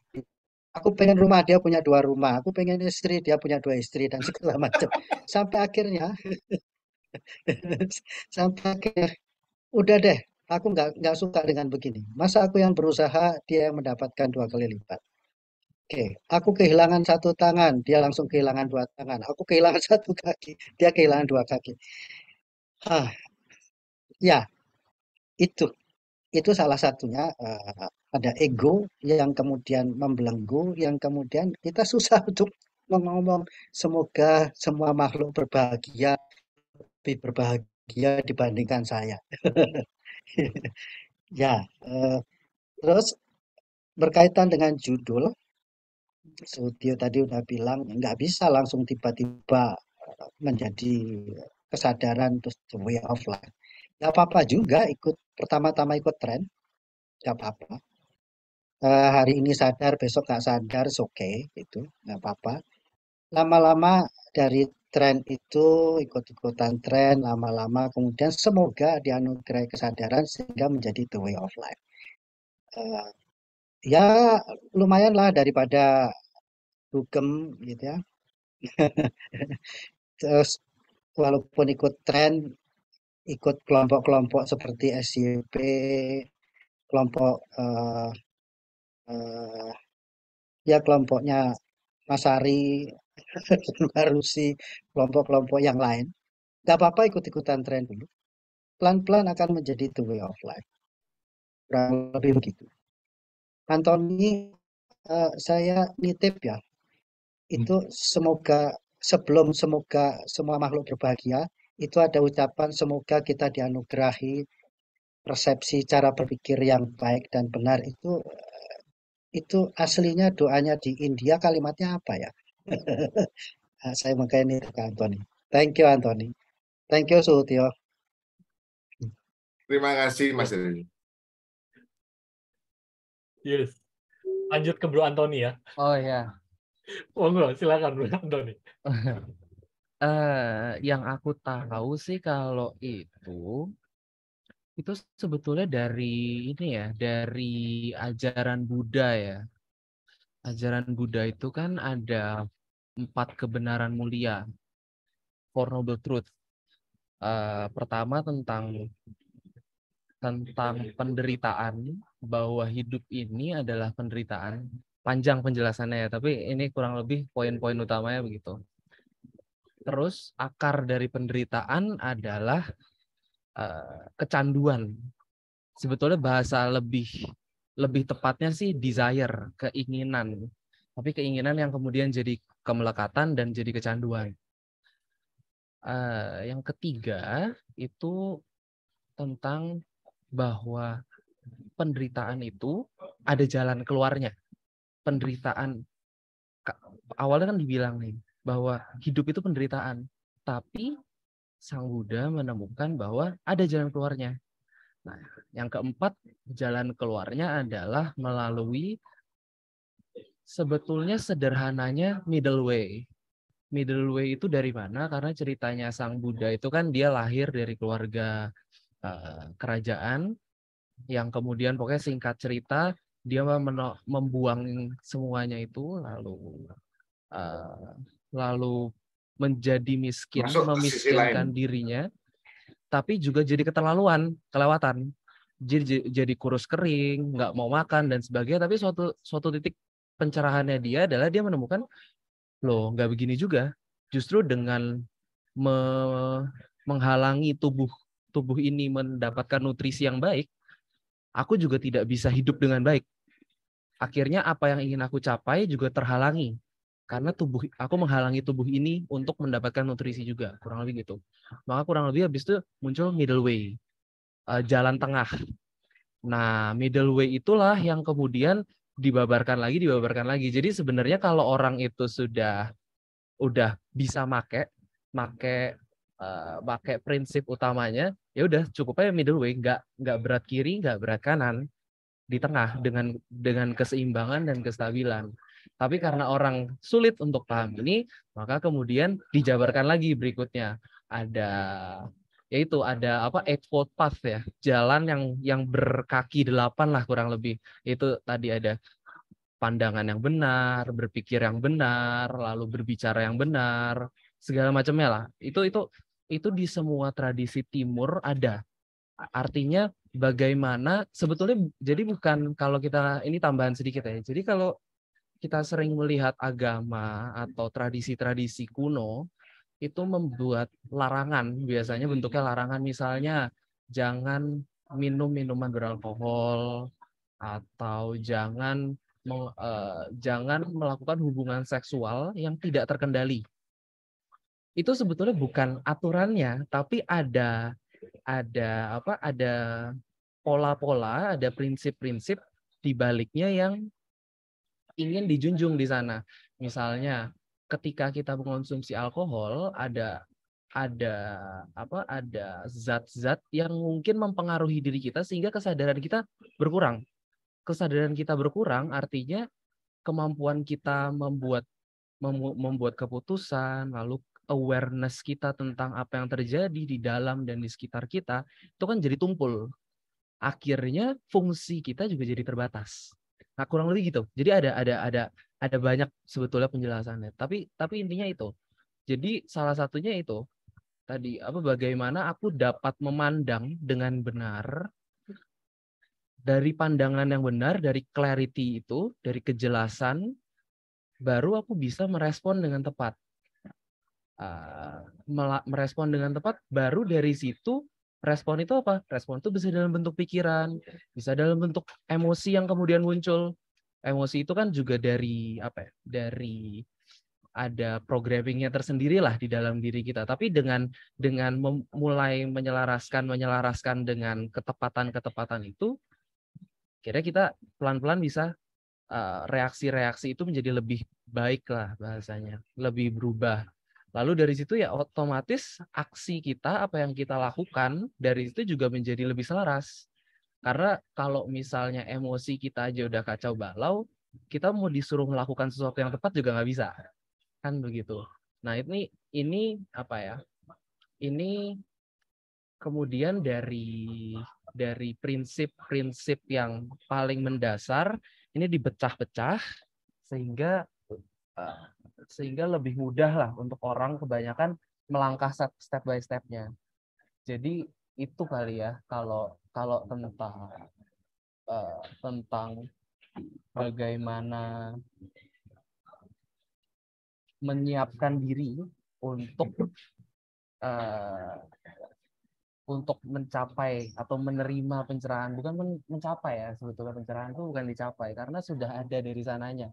aku pengen rumah dia punya dua rumah, aku pengen istri dia punya dua istri dan segala macam. sampai akhirnya, sampai akhirnya, udah deh, aku nggak nggak suka dengan begini. Masa aku yang berusaha, dia yang mendapatkan dua kali lipat. Oke, okay. aku kehilangan satu tangan, dia langsung kehilangan dua tangan. Aku kehilangan satu kaki, dia kehilangan dua kaki. Ah, ya, itu itu salah satunya uh, ada ego yang kemudian membelenggu, yang kemudian kita susah untuk mengomong semoga semua makhluk berbahagia lebih berbahagia dibandingkan saya. ya, eh, terus berkaitan dengan judul, Sutio tadi udah bilang nggak bisa langsung tiba-tiba eh, menjadi kesadaran terus semuanya offline. Gak apa-apa juga ikut pertama-tama ikut tren, gak apa-apa Eh, hari ini sadar besok nggak sadar oke okay itu nggak apa-apa lama-lama dari tren itu ikut-ikutan tren lama-lama kemudian semoga dianugerahi kesadaran sehingga menjadi the way of life uh, ya lumayanlah daripada dugem gitu ya terus walaupun ikut tren ikut kelompok-kelompok seperti SCP kelompok uh, uh, ya kelompoknya Mas Ari, Mbak kelompok-kelompok yang lain, nggak apa-apa ikut-ikutan tren dulu. Pelan-pelan akan menjadi the way of life. Kurang lebih begitu. Antoni, uh, saya nitip ya, itu hmm. semoga sebelum semoga semua makhluk berbahagia, itu ada ucapan semoga kita dianugerahi persepsi cara berpikir yang baik dan benar itu itu aslinya doanya di India kalimatnya apa ya? Ah, saya makanya ini ke Anthony. Thank you Anthony. Thank you Sutio. Terima kasih Mas Dedi. Yes. Lanjut ke Bro Anthony ya. Oh ya. Monggo, silakan Bro Anthony. Eh, uh, yang aku tahu sih kalau itu itu sebetulnya dari ini ya, dari ajaran Buddha ya. Ajaran Buddha itu kan ada empat kebenaran mulia, Four Noble Truth. Uh, pertama tentang tentang penderitaan bahwa hidup ini adalah penderitaan panjang penjelasannya ya tapi ini kurang lebih poin-poin utamanya begitu terus akar dari penderitaan adalah uh, kecanduan. Sebetulnya bahasa lebih lebih tepatnya sih desire, keinginan. Tapi keinginan yang kemudian jadi kemelekatan dan jadi kecanduan. Uh, yang ketiga itu tentang bahwa penderitaan itu ada jalan keluarnya. Penderitaan awalnya kan dibilang nih bahwa hidup itu penderitaan, tapi Sang Buddha menemukan bahwa ada jalan keluarnya. Nah, yang keempat, jalan keluarnya adalah melalui sebetulnya sederhananya middle way. Middle way itu dari mana? Karena ceritanya Sang Buddha itu kan dia lahir dari keluarga uh, kerajaan yang kemudian pokoknya singkat cerita dia membuang semuanya itu lalu uh, lalu menjadi miskin, Masuk memiskinkan dirinya, tapi juga jadi keterlaluan, kelewatan. Jadi jadi kurus kering, nggak mau makan dan sebagainya. Tapi suatu suatu titik pencerahannya dia adalah dia menemukan loh nggak begini juga. Justru dengan me menghalangi tubuh tubuh ini mendapatkan nutrisi yang baik, aku juga tidak bisa hidup dengan baik. Akhirnya apa yang ingin aku capai juga terhalangi karena tubuh aku menghalangi tubuh ini untuk mendapatkan nutrisi juga kurang lebih gitu maka kurang lebih habis itu muncul middle way uh, jalan tengah nah middle way itulah yang kemudian dibabarkan lagi dibabarkan lagi jadi sebenarnya kalau orang itu sudah udah bisa make make uh, eh, pakai prinsip utamanya ya udah cukup aja middle way nggak nggak berat kiri nggak berat kanan di tengah dengan dengan keseimbangan dan kestabilan tapi karena orang sulit untuk paham ini, maka kemudian dijabarkan lagi berikutnya. Ada yaitu ada apa eightfold path ya jalan yang yang berkaki delapan lah kurang lebih itu tadi ada pandangan yang benar berpikir yang benar lalu berbicara yang benar segala macamnya lah itu itu itu di semua tradisi timur ada artinya bagaimana sebetulnya jadi bukan kalau kita ini tambahan sedikit ya jadi kalau kita sering melihat agama atau tradisi-tradisi kuno itu membuat larangan biasanya hmm. bentuknya larangan misalnya jangan minum minuman beralkohol atau jangan uh, jangan melakukan hubungan seksual yang tidak terkendali itu sebetulnya bukan aturannya tapi ada ada apa ada pola-pola ada prinsip-prinsip dibaliknya yang ingin dijunjung di sana. Misalnya ketika kita mengonsumsi alkohol ada ada apa ada zat-zat yang mungkin mempengaruhi diri kita sehingga kesadaran kita berkurang. Kesadaran kita berkurang artinya kemampuan kita membuat membuat keputusan lalu awareness kita tentang apa yang terjadi di dalam dan di sekitar kita itu kan jadi tumpul. Akhirnya fungsi kita juga jadi terbatas. Nah, kurang lebih gitu. Jadi ada ada ada ada banyak sebetulnya penjelasannya. Tapi tapi intinya itu. Jadi salah satunya itu tadi apa bagaimana aku dapat memandang dengan benar dari pandangan yang benar, dari clarity itu, dari kejelasan, baru aku bisa merespon dengan tepat. Uh, merespon dengan tepat, baru dari situ respon itu apa? Respon itu bisa dalam bentuk pikiran, iya. bisa dalam bentuk emosi yang kemudian muncul. Emosi itu kan juga dari apa ya? Dari ada programmingnya tersendiri lah di dalam diri kita. Tapi dengan dengan mulai menyelaraskan menyelaraskan dengan ketepatan-ketepatan itu, kira kita pelan-pelan bisa eh, reaksi-reaksi uh, reaksi -reaksi itu menjadi lebih baik lah bahasanya, lebih berubah Lalu dari situ ya otomatis aksi kita, apa yang kita lakukan dari itu juga menjadi lebih selaras. Karena kalau misalnya emosi kita aja udah kacau balau, kita mau disuruh melakukan sesuatu yang tepat juga nggak bisa. Kan begitu. Nah ini ini apa ya? Ini kemudian dari dari prinsip-prinsip yang paling mendasar ini dipecah-pecah sehingga Nah, sehingga lebih mudah lah untuk orang kebanyakan melangkah step by stepnya. Jadi itu kali ya kalau kalau tentang uh, tentang bagaimana menyiapkan diri untuk uh, untuk mencapai atau menerima pencerahan bukan mencapai ya sebetulnya pencerahan itu bukan dicapai karena sudah ada dari sananya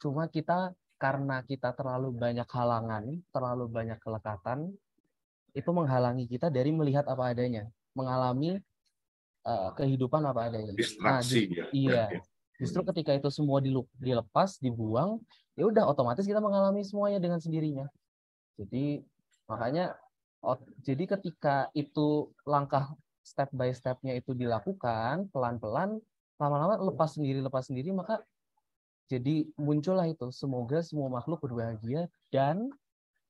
Cuma kita karena kita terlalu banyak halangan, terlalu banyak kelekatan, itu menghalangi kita dari melihat apa adanya, mengalami uh, kehidupan apa adanya. nah, di, ya. Iya. Justru ketika itu semua dilepas, dibuang, ya udah otomatis kita mengalami semuanya dengan sendirinya. Jadi makanya jadi ketika itu langkah step by stepnya itu dilakukan pelan-pelan, lama-lama lepas sendiri lepas sendiri maka jadi muncullah itu, semoga semua makhluk berbahagia dan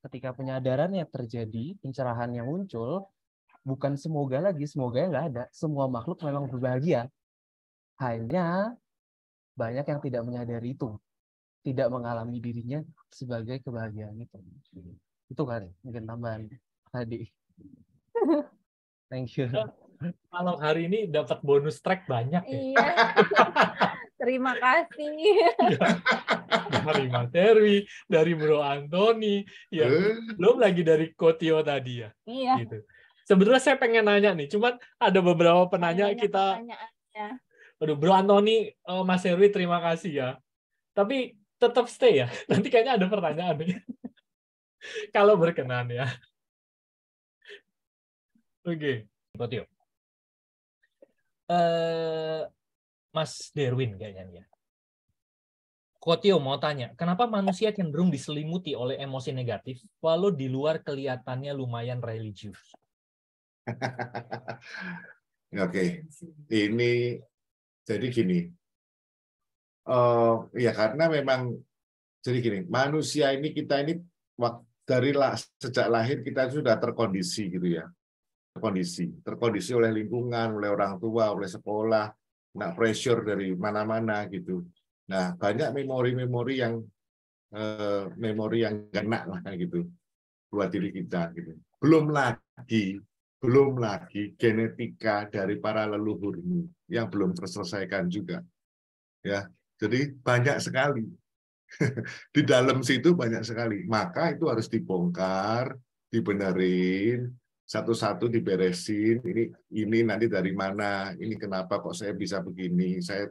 ketika penyadaran yang terjadi, pencerahan yang muncul, bukan semoga lagi, semoga nggak ada. Semua makhluk memang berbahagia. Hanya banyak yang tidak menyadari itu. Tidak mengalami dirinya sebagai kebahagiaan itu. Itu kan mungkin tambahan tadi. Thank you. kalau hari ini dapat bonus track banyak ya. Iya. Terima kasih. Ya. dari Mas Herwi, dari Bro Antoni, ya eh. belum lagi dari Kotio tadi ya. Iya. Gitu. Sebenarnya saya pengen nanya nih, cuman ada beberapa penanya Banyak kita. Ya. Aduh, Bro Antoni, eh, Mas Herwi, terima kasih ya. Tapi tetap stay ya. Nanti kayaknya ada pertanyaan nih. Kalau berkenan ya. Oke, okay. Kotio. Uh, eh, Mas Derwin kayaknya ya. Kotio mau tanya, kenapa manusia cenderung diselimuti oleh emosi negatif walau di luar kelihatannya lumayan religius? Oke, okay. ini jadi gini. Uh, ya karena memang jadi gini, manusia ini kita ini dari lah, sejak lahir kita sudah terkondisi gitu ya, terkondisi, terkondisi oleh lingkungan, oleh orang tua, oleh sekolah, kena pressure dari mana-mana gitu. Nah, banyak memori-memori yang eh, memori yang kena lah gitu buat diri kita gitu. Belum lagi belum lagi genetika dari para leluhurmu yang belum terselesaikan juga. Ya, jadi banyak sekali. Di dalam situ banyak sekali. Maka itu harus dibongkar, dibenerin, satu-satu diberesin ini ini nanti dari mana ini kenapa kok saya bisa begini saya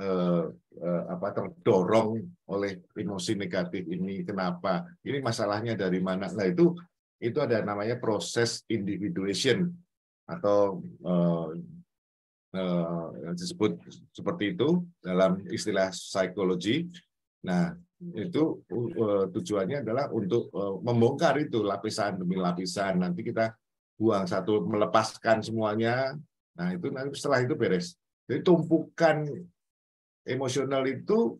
eh, eh, apa terdorong oleh emosi negatif ini kenapa ini masalahnya dari mana nah itu itu ada namanya proses individuation atau eh, eh, disebut seperti itu dalam istilah psikologi nah Hmm. itu uh, uh, tujuannya adalah untuk uh, membongkar itu lapisan demi lapisan. Nanti kita buang satu, melepaskan semuanya. Nah itu nanti setelah itu beres. Jadi tumpukan emosional itu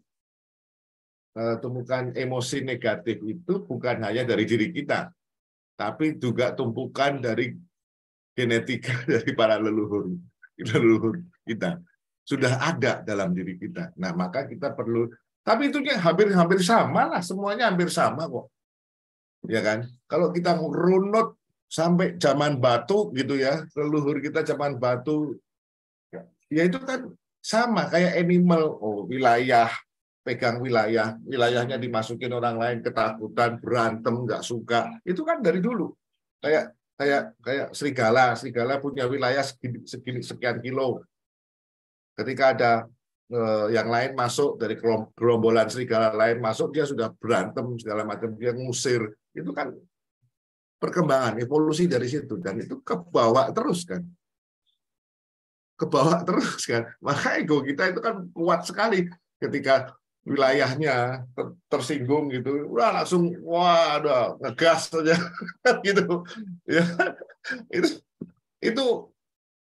tumpukan emosi negatif itu bukan hanya dari diri kita, tapi juga tumpukan dari genetika dari para leluhur leluhur kita sudah ada dalam diri kita. Nah maka kita perlu tapi itu hampir-hampir sama lah, semuanya hampir sama kok. Ya kan? Kalau kita runut sampai zaman batu gitu ya, leluhur kita zaman batu, ya itu kan sama kayak animal, oh wilayah, pegang wilayah, wilayahnya dimasukin orang lain ketakutan, berantem, nggak suka. Itu kan dari dulu. Kayak kayak kayak serigala, serigala punya wilayah segini, segini sekian kilo. Ketika ada Eh, yang lain masuk dari gerombolan serigala lain masuk dia sudah berantem segala macam dia ngusir itu kan perkembangan evolusi dari situ dan itu kebawa terus kan kebawa terus kan maka ego kita itu kan kuat sekali ketika wilayahnya tersinggung gitu, wah langsung wah udah ngegas saja gitu. Ya. Itu itu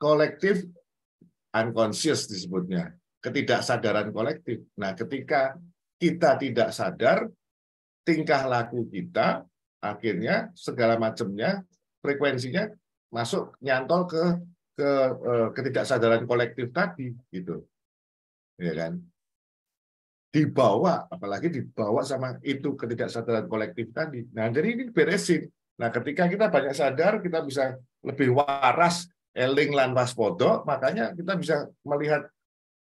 kolektif unconscious disebutnya ketidaksadaran kolektif. Nah, ketika kita tidak sadar, tingkah laku kita akhirnya segala macamnya frekuensinya masuk nyantol ke ke eh, ketidaksadaran kolektif tadi gitu. Ya kan? Dibawa apalagi dibawa sama itu ketidaksadaran kolektif tadi. Nah, jadi ini beresin. Nah, ketika kita banyak sadar, kita bisa lebih waras, eling lan waspodo, makanya kita bisa melihat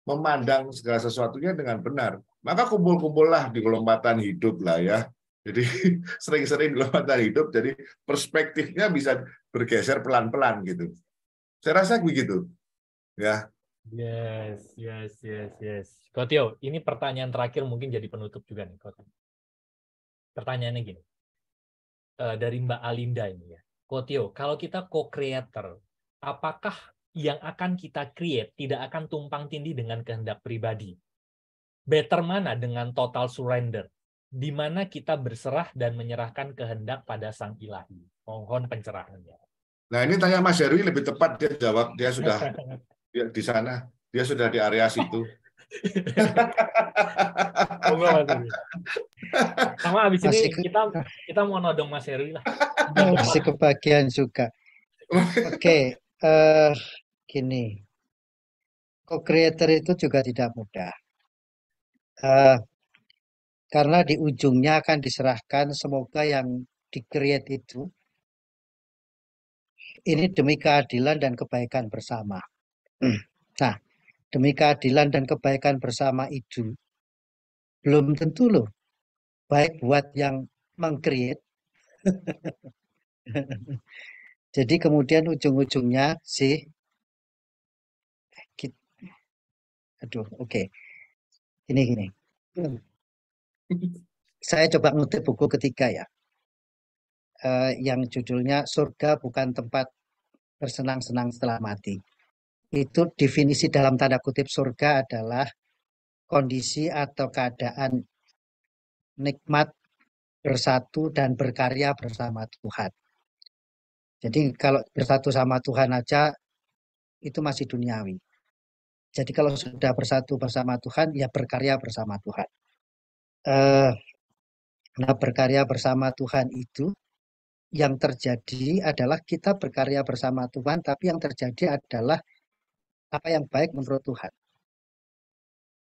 memandang segala sesuatunya dengan benar. Maka kumpul-kumpullah di lompatan hidup lah ya. Jadi sering-sering di kelompatan hidup, jadi perspektifnya bisa bergeser pelan-pelan gitu. Saya rasa begitu. Ya. Yes, yes, yes, yes. Kotio, ini pertanyaan terakhir mungkin jadi penutup juga nih, Kotio. Pertanyaannya gini. Eh, dari Mbak Alinda ini ya. Kotio, kalau kita co-creator, apakah yang akan kita create tidak akan tumpang tindih dengan kehendak pribadi. Better mana dengan total surrender, di mana kita berserah dan menyerahkan kehendak pada Sang Ilahi. Mohon pencerahannya. Nah ini tanya Mas Herwi lebih tepat dia jawab. Dia sudah dia di sana, dia sudah di area situ. Sama abis ini kita kita mau nodong Mas Herwi lah. Masih kebagian juga. Oke, okay. uh, eh, gini, co-creator itu juga tidak mudah. Uh, karena di ujungnya akan diserahkan semoga yang di-create itu ini demi keadilan dan kebaikan bersama. Hmm. Nah, demi keadilan dan kebaikan bersama itu belum tentu loh baik buat yang mengcreate. Jadi kemudian ujung-ujungnya sih Aduh, oke. Okay. ini gini. Hmm. Saya coba ngutip buku ketiga ya. Uh, yang judulnya Surga Bukan Tempat Bersenang-senang Setelah Mati. Itu definisi dalam tanda kutip surga adalah kondisi atau keadaan nikmat bersatu dan berkarya bersama Tuhan. Jadi kalau bersatu sama Tuhan aja itu masih duniawi. Jadi kalau sudah bersatu bersama Tuhan, ya berkarya bersama Tuhan. Eh, nah berkarya bersama Tuhan itu yang terjadi adalah kita berkarya bersama Tuhan, tapi yang terjadi adalah apa yang baik menurut Tuhan.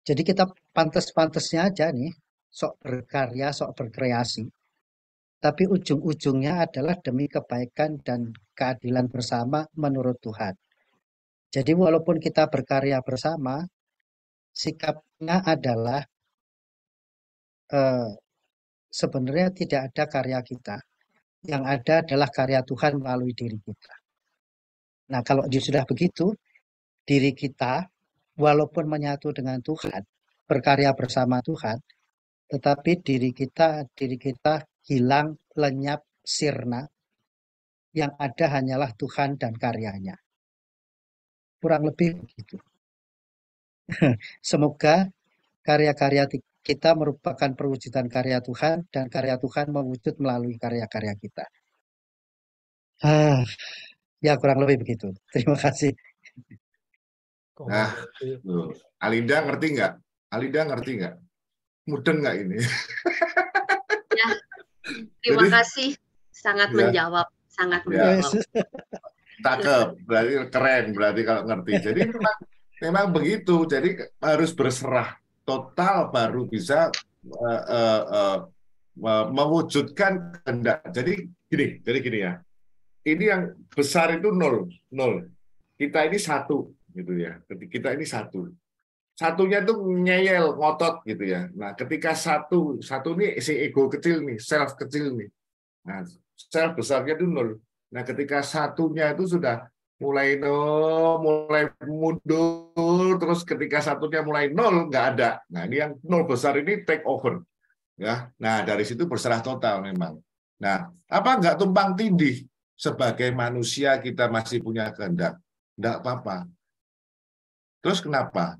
Jadi kita pantas-pantasnya aja nih, sok berkarya, sok berkreasi. Tapi ujung-ujungnya adalah demi kebaikan dan keadilan bersama menurut Tuhan. Jadi walaupun kita berkarya bersama, sikapnya adalah eh, sebenarnya tidak ada karya kita. Yang ada adalah karya Tuhan melalui diri kita. Nah kalau sudah begitu, diri kita walaupun menyatu dengan Tuhan, berkarya bersama Tuhan, tetapi diri kita, diri kita hilang, lenyap, sirna, yang ada hanyalah Tuhan dan karyanya kurang lebih begitu. Semoga karya-karya kita merupakan perwujudan karya Tuhan dan karya Tuhan mewujud melalui karya-karya kita. Ah, ya kurang lebih begitu. Terima kasih. Nah, Alinda ngerti nggak? Alinda ngerti nggak? Mudeng nggak ini? ya, terima Jadi, kasih. Sangat ya. menjawab. Sangat ya. menjawab. Cakep, berarti keren, berarti kalau ngerti. Jadi memang, memang begitu. Jadi harus berserah total baru bisa uh, uh, uh, mewujudkan kehendak. Jadi gini, jadi gini ya. Ini yang besar itu nol, nol. Kita ini satu, gitu ya. Kita ini satu. Satunya itu ngeyel, ngotot gitu ya. Nah, ketika satu, satu ini si ego kecil nih, self kecil nih. Nah, self besarnya itu nol. Nah, ketika satunya itu sudah mulai nol, mulai mundur, terus ketika satunya mulai nol, nggak ada. Nah, ini yang nol besar ini take over. Ya, nah dari situ berserah total memang. Nah, apa nggak tumpang tindih? Sebagai manusia kita masih punya kehendak. Nggak apa-apa. Terus kenapa?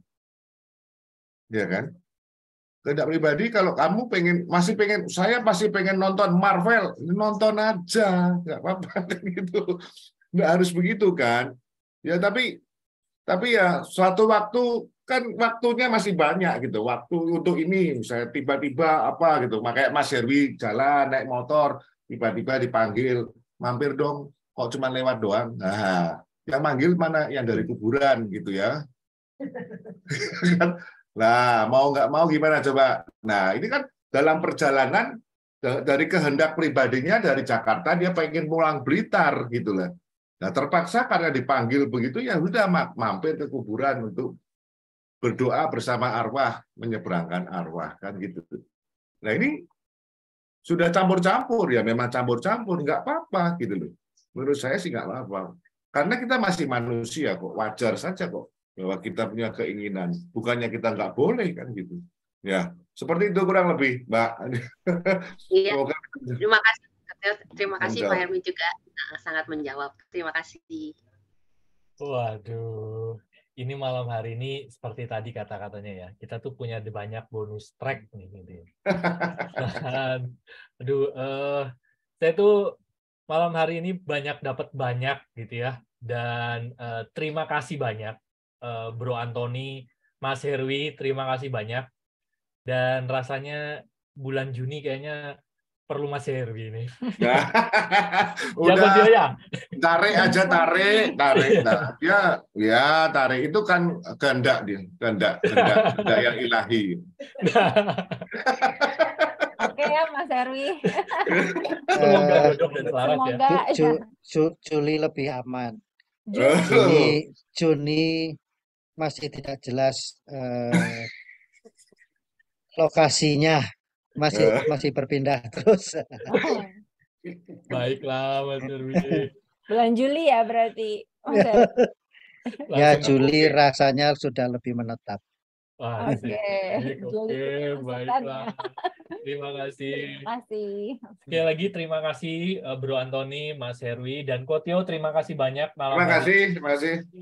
Ya kan? kehendak pribadi kalau kamu pengen masih pengen saya masih pengen nonton Marvel nonton aja nggak apa-apa gitu nggak harus begitu kan ya tapi tapi ya suatu waktu kan waktunya masih banyak gitu waktu untuk ini misalnya tiba-tiba apa gitu makanya Mas Herwi jalan naik motor tiba-tiba dipanggil mampir dong kok cuma lewat doang nah yang manggil mana yang dari kuburan gitu ya kan? Nah, mau nggak mau gimana coba? Nah, ini kan dalam perjalanan dari kehendak pribadinya dari Jakarta dia pengen pulang Blitar gitu lah. Nah, terpaksa karena dipanggil begitu ya sudah mampir ke kuburan untuk berdoa bersama arwah, menyeberangkan arwah kan gitu. Nah, ini sudah campur-campur ya memang campur-campur nggak apa-apa gitu loh. Menurut saya sih nggak apa-apa. Karena kita masih manusia kok, wajar saja kok bahwa kita punya keinginan. Bukannya kita nggak boleh kan gitu. Ya, seperti itu kurang lebih, Mbak. Iya. Terima kasih. Terima kasih Pak Hermi juga eh, sangat menjawab. Terima kasih. Waduh, ini malam hari ini seperti tadi kata-katanya ya, kita tuh punya banyak bonus track nih gitu. Ya. Dan, aduh, uh, saya tuh malam hari ini banyak dapat banyak gitu ya, dan uh, terima kasih banyak Eh, Bro Antoni, Mas Herwi, terima kasih banyak. Dan rasanya bulan Juni kayaknya perlu Mas Herwi ini. Ya. udah ya, ya. tarik aja tarik, tarik. Nah, ya, ya tarik itu kan kehendak dia, kehendak, kehendak, yang ilahi. Oke ya Mas Herwi. Semoga jodoh eh, dan selamat ya. Semoga, ya. Juli lebih aman. Oh. Juni, Juni masih tidak jelas eh, lokasinya masih eh. masih berpindah terus. Baiklah, Mas Bulan Juli ya berarti. oh, ya, ya Juli rasanya sudah lebih menetap. Oke, okay. okay, baiklah. Terima kasih. Terima kasih. Sekali lagi terima kasih eh, Bro Antoni, Mas Herwi, dan Kotio. Terima kasih banyak malam. Terima kasih, terima kasih.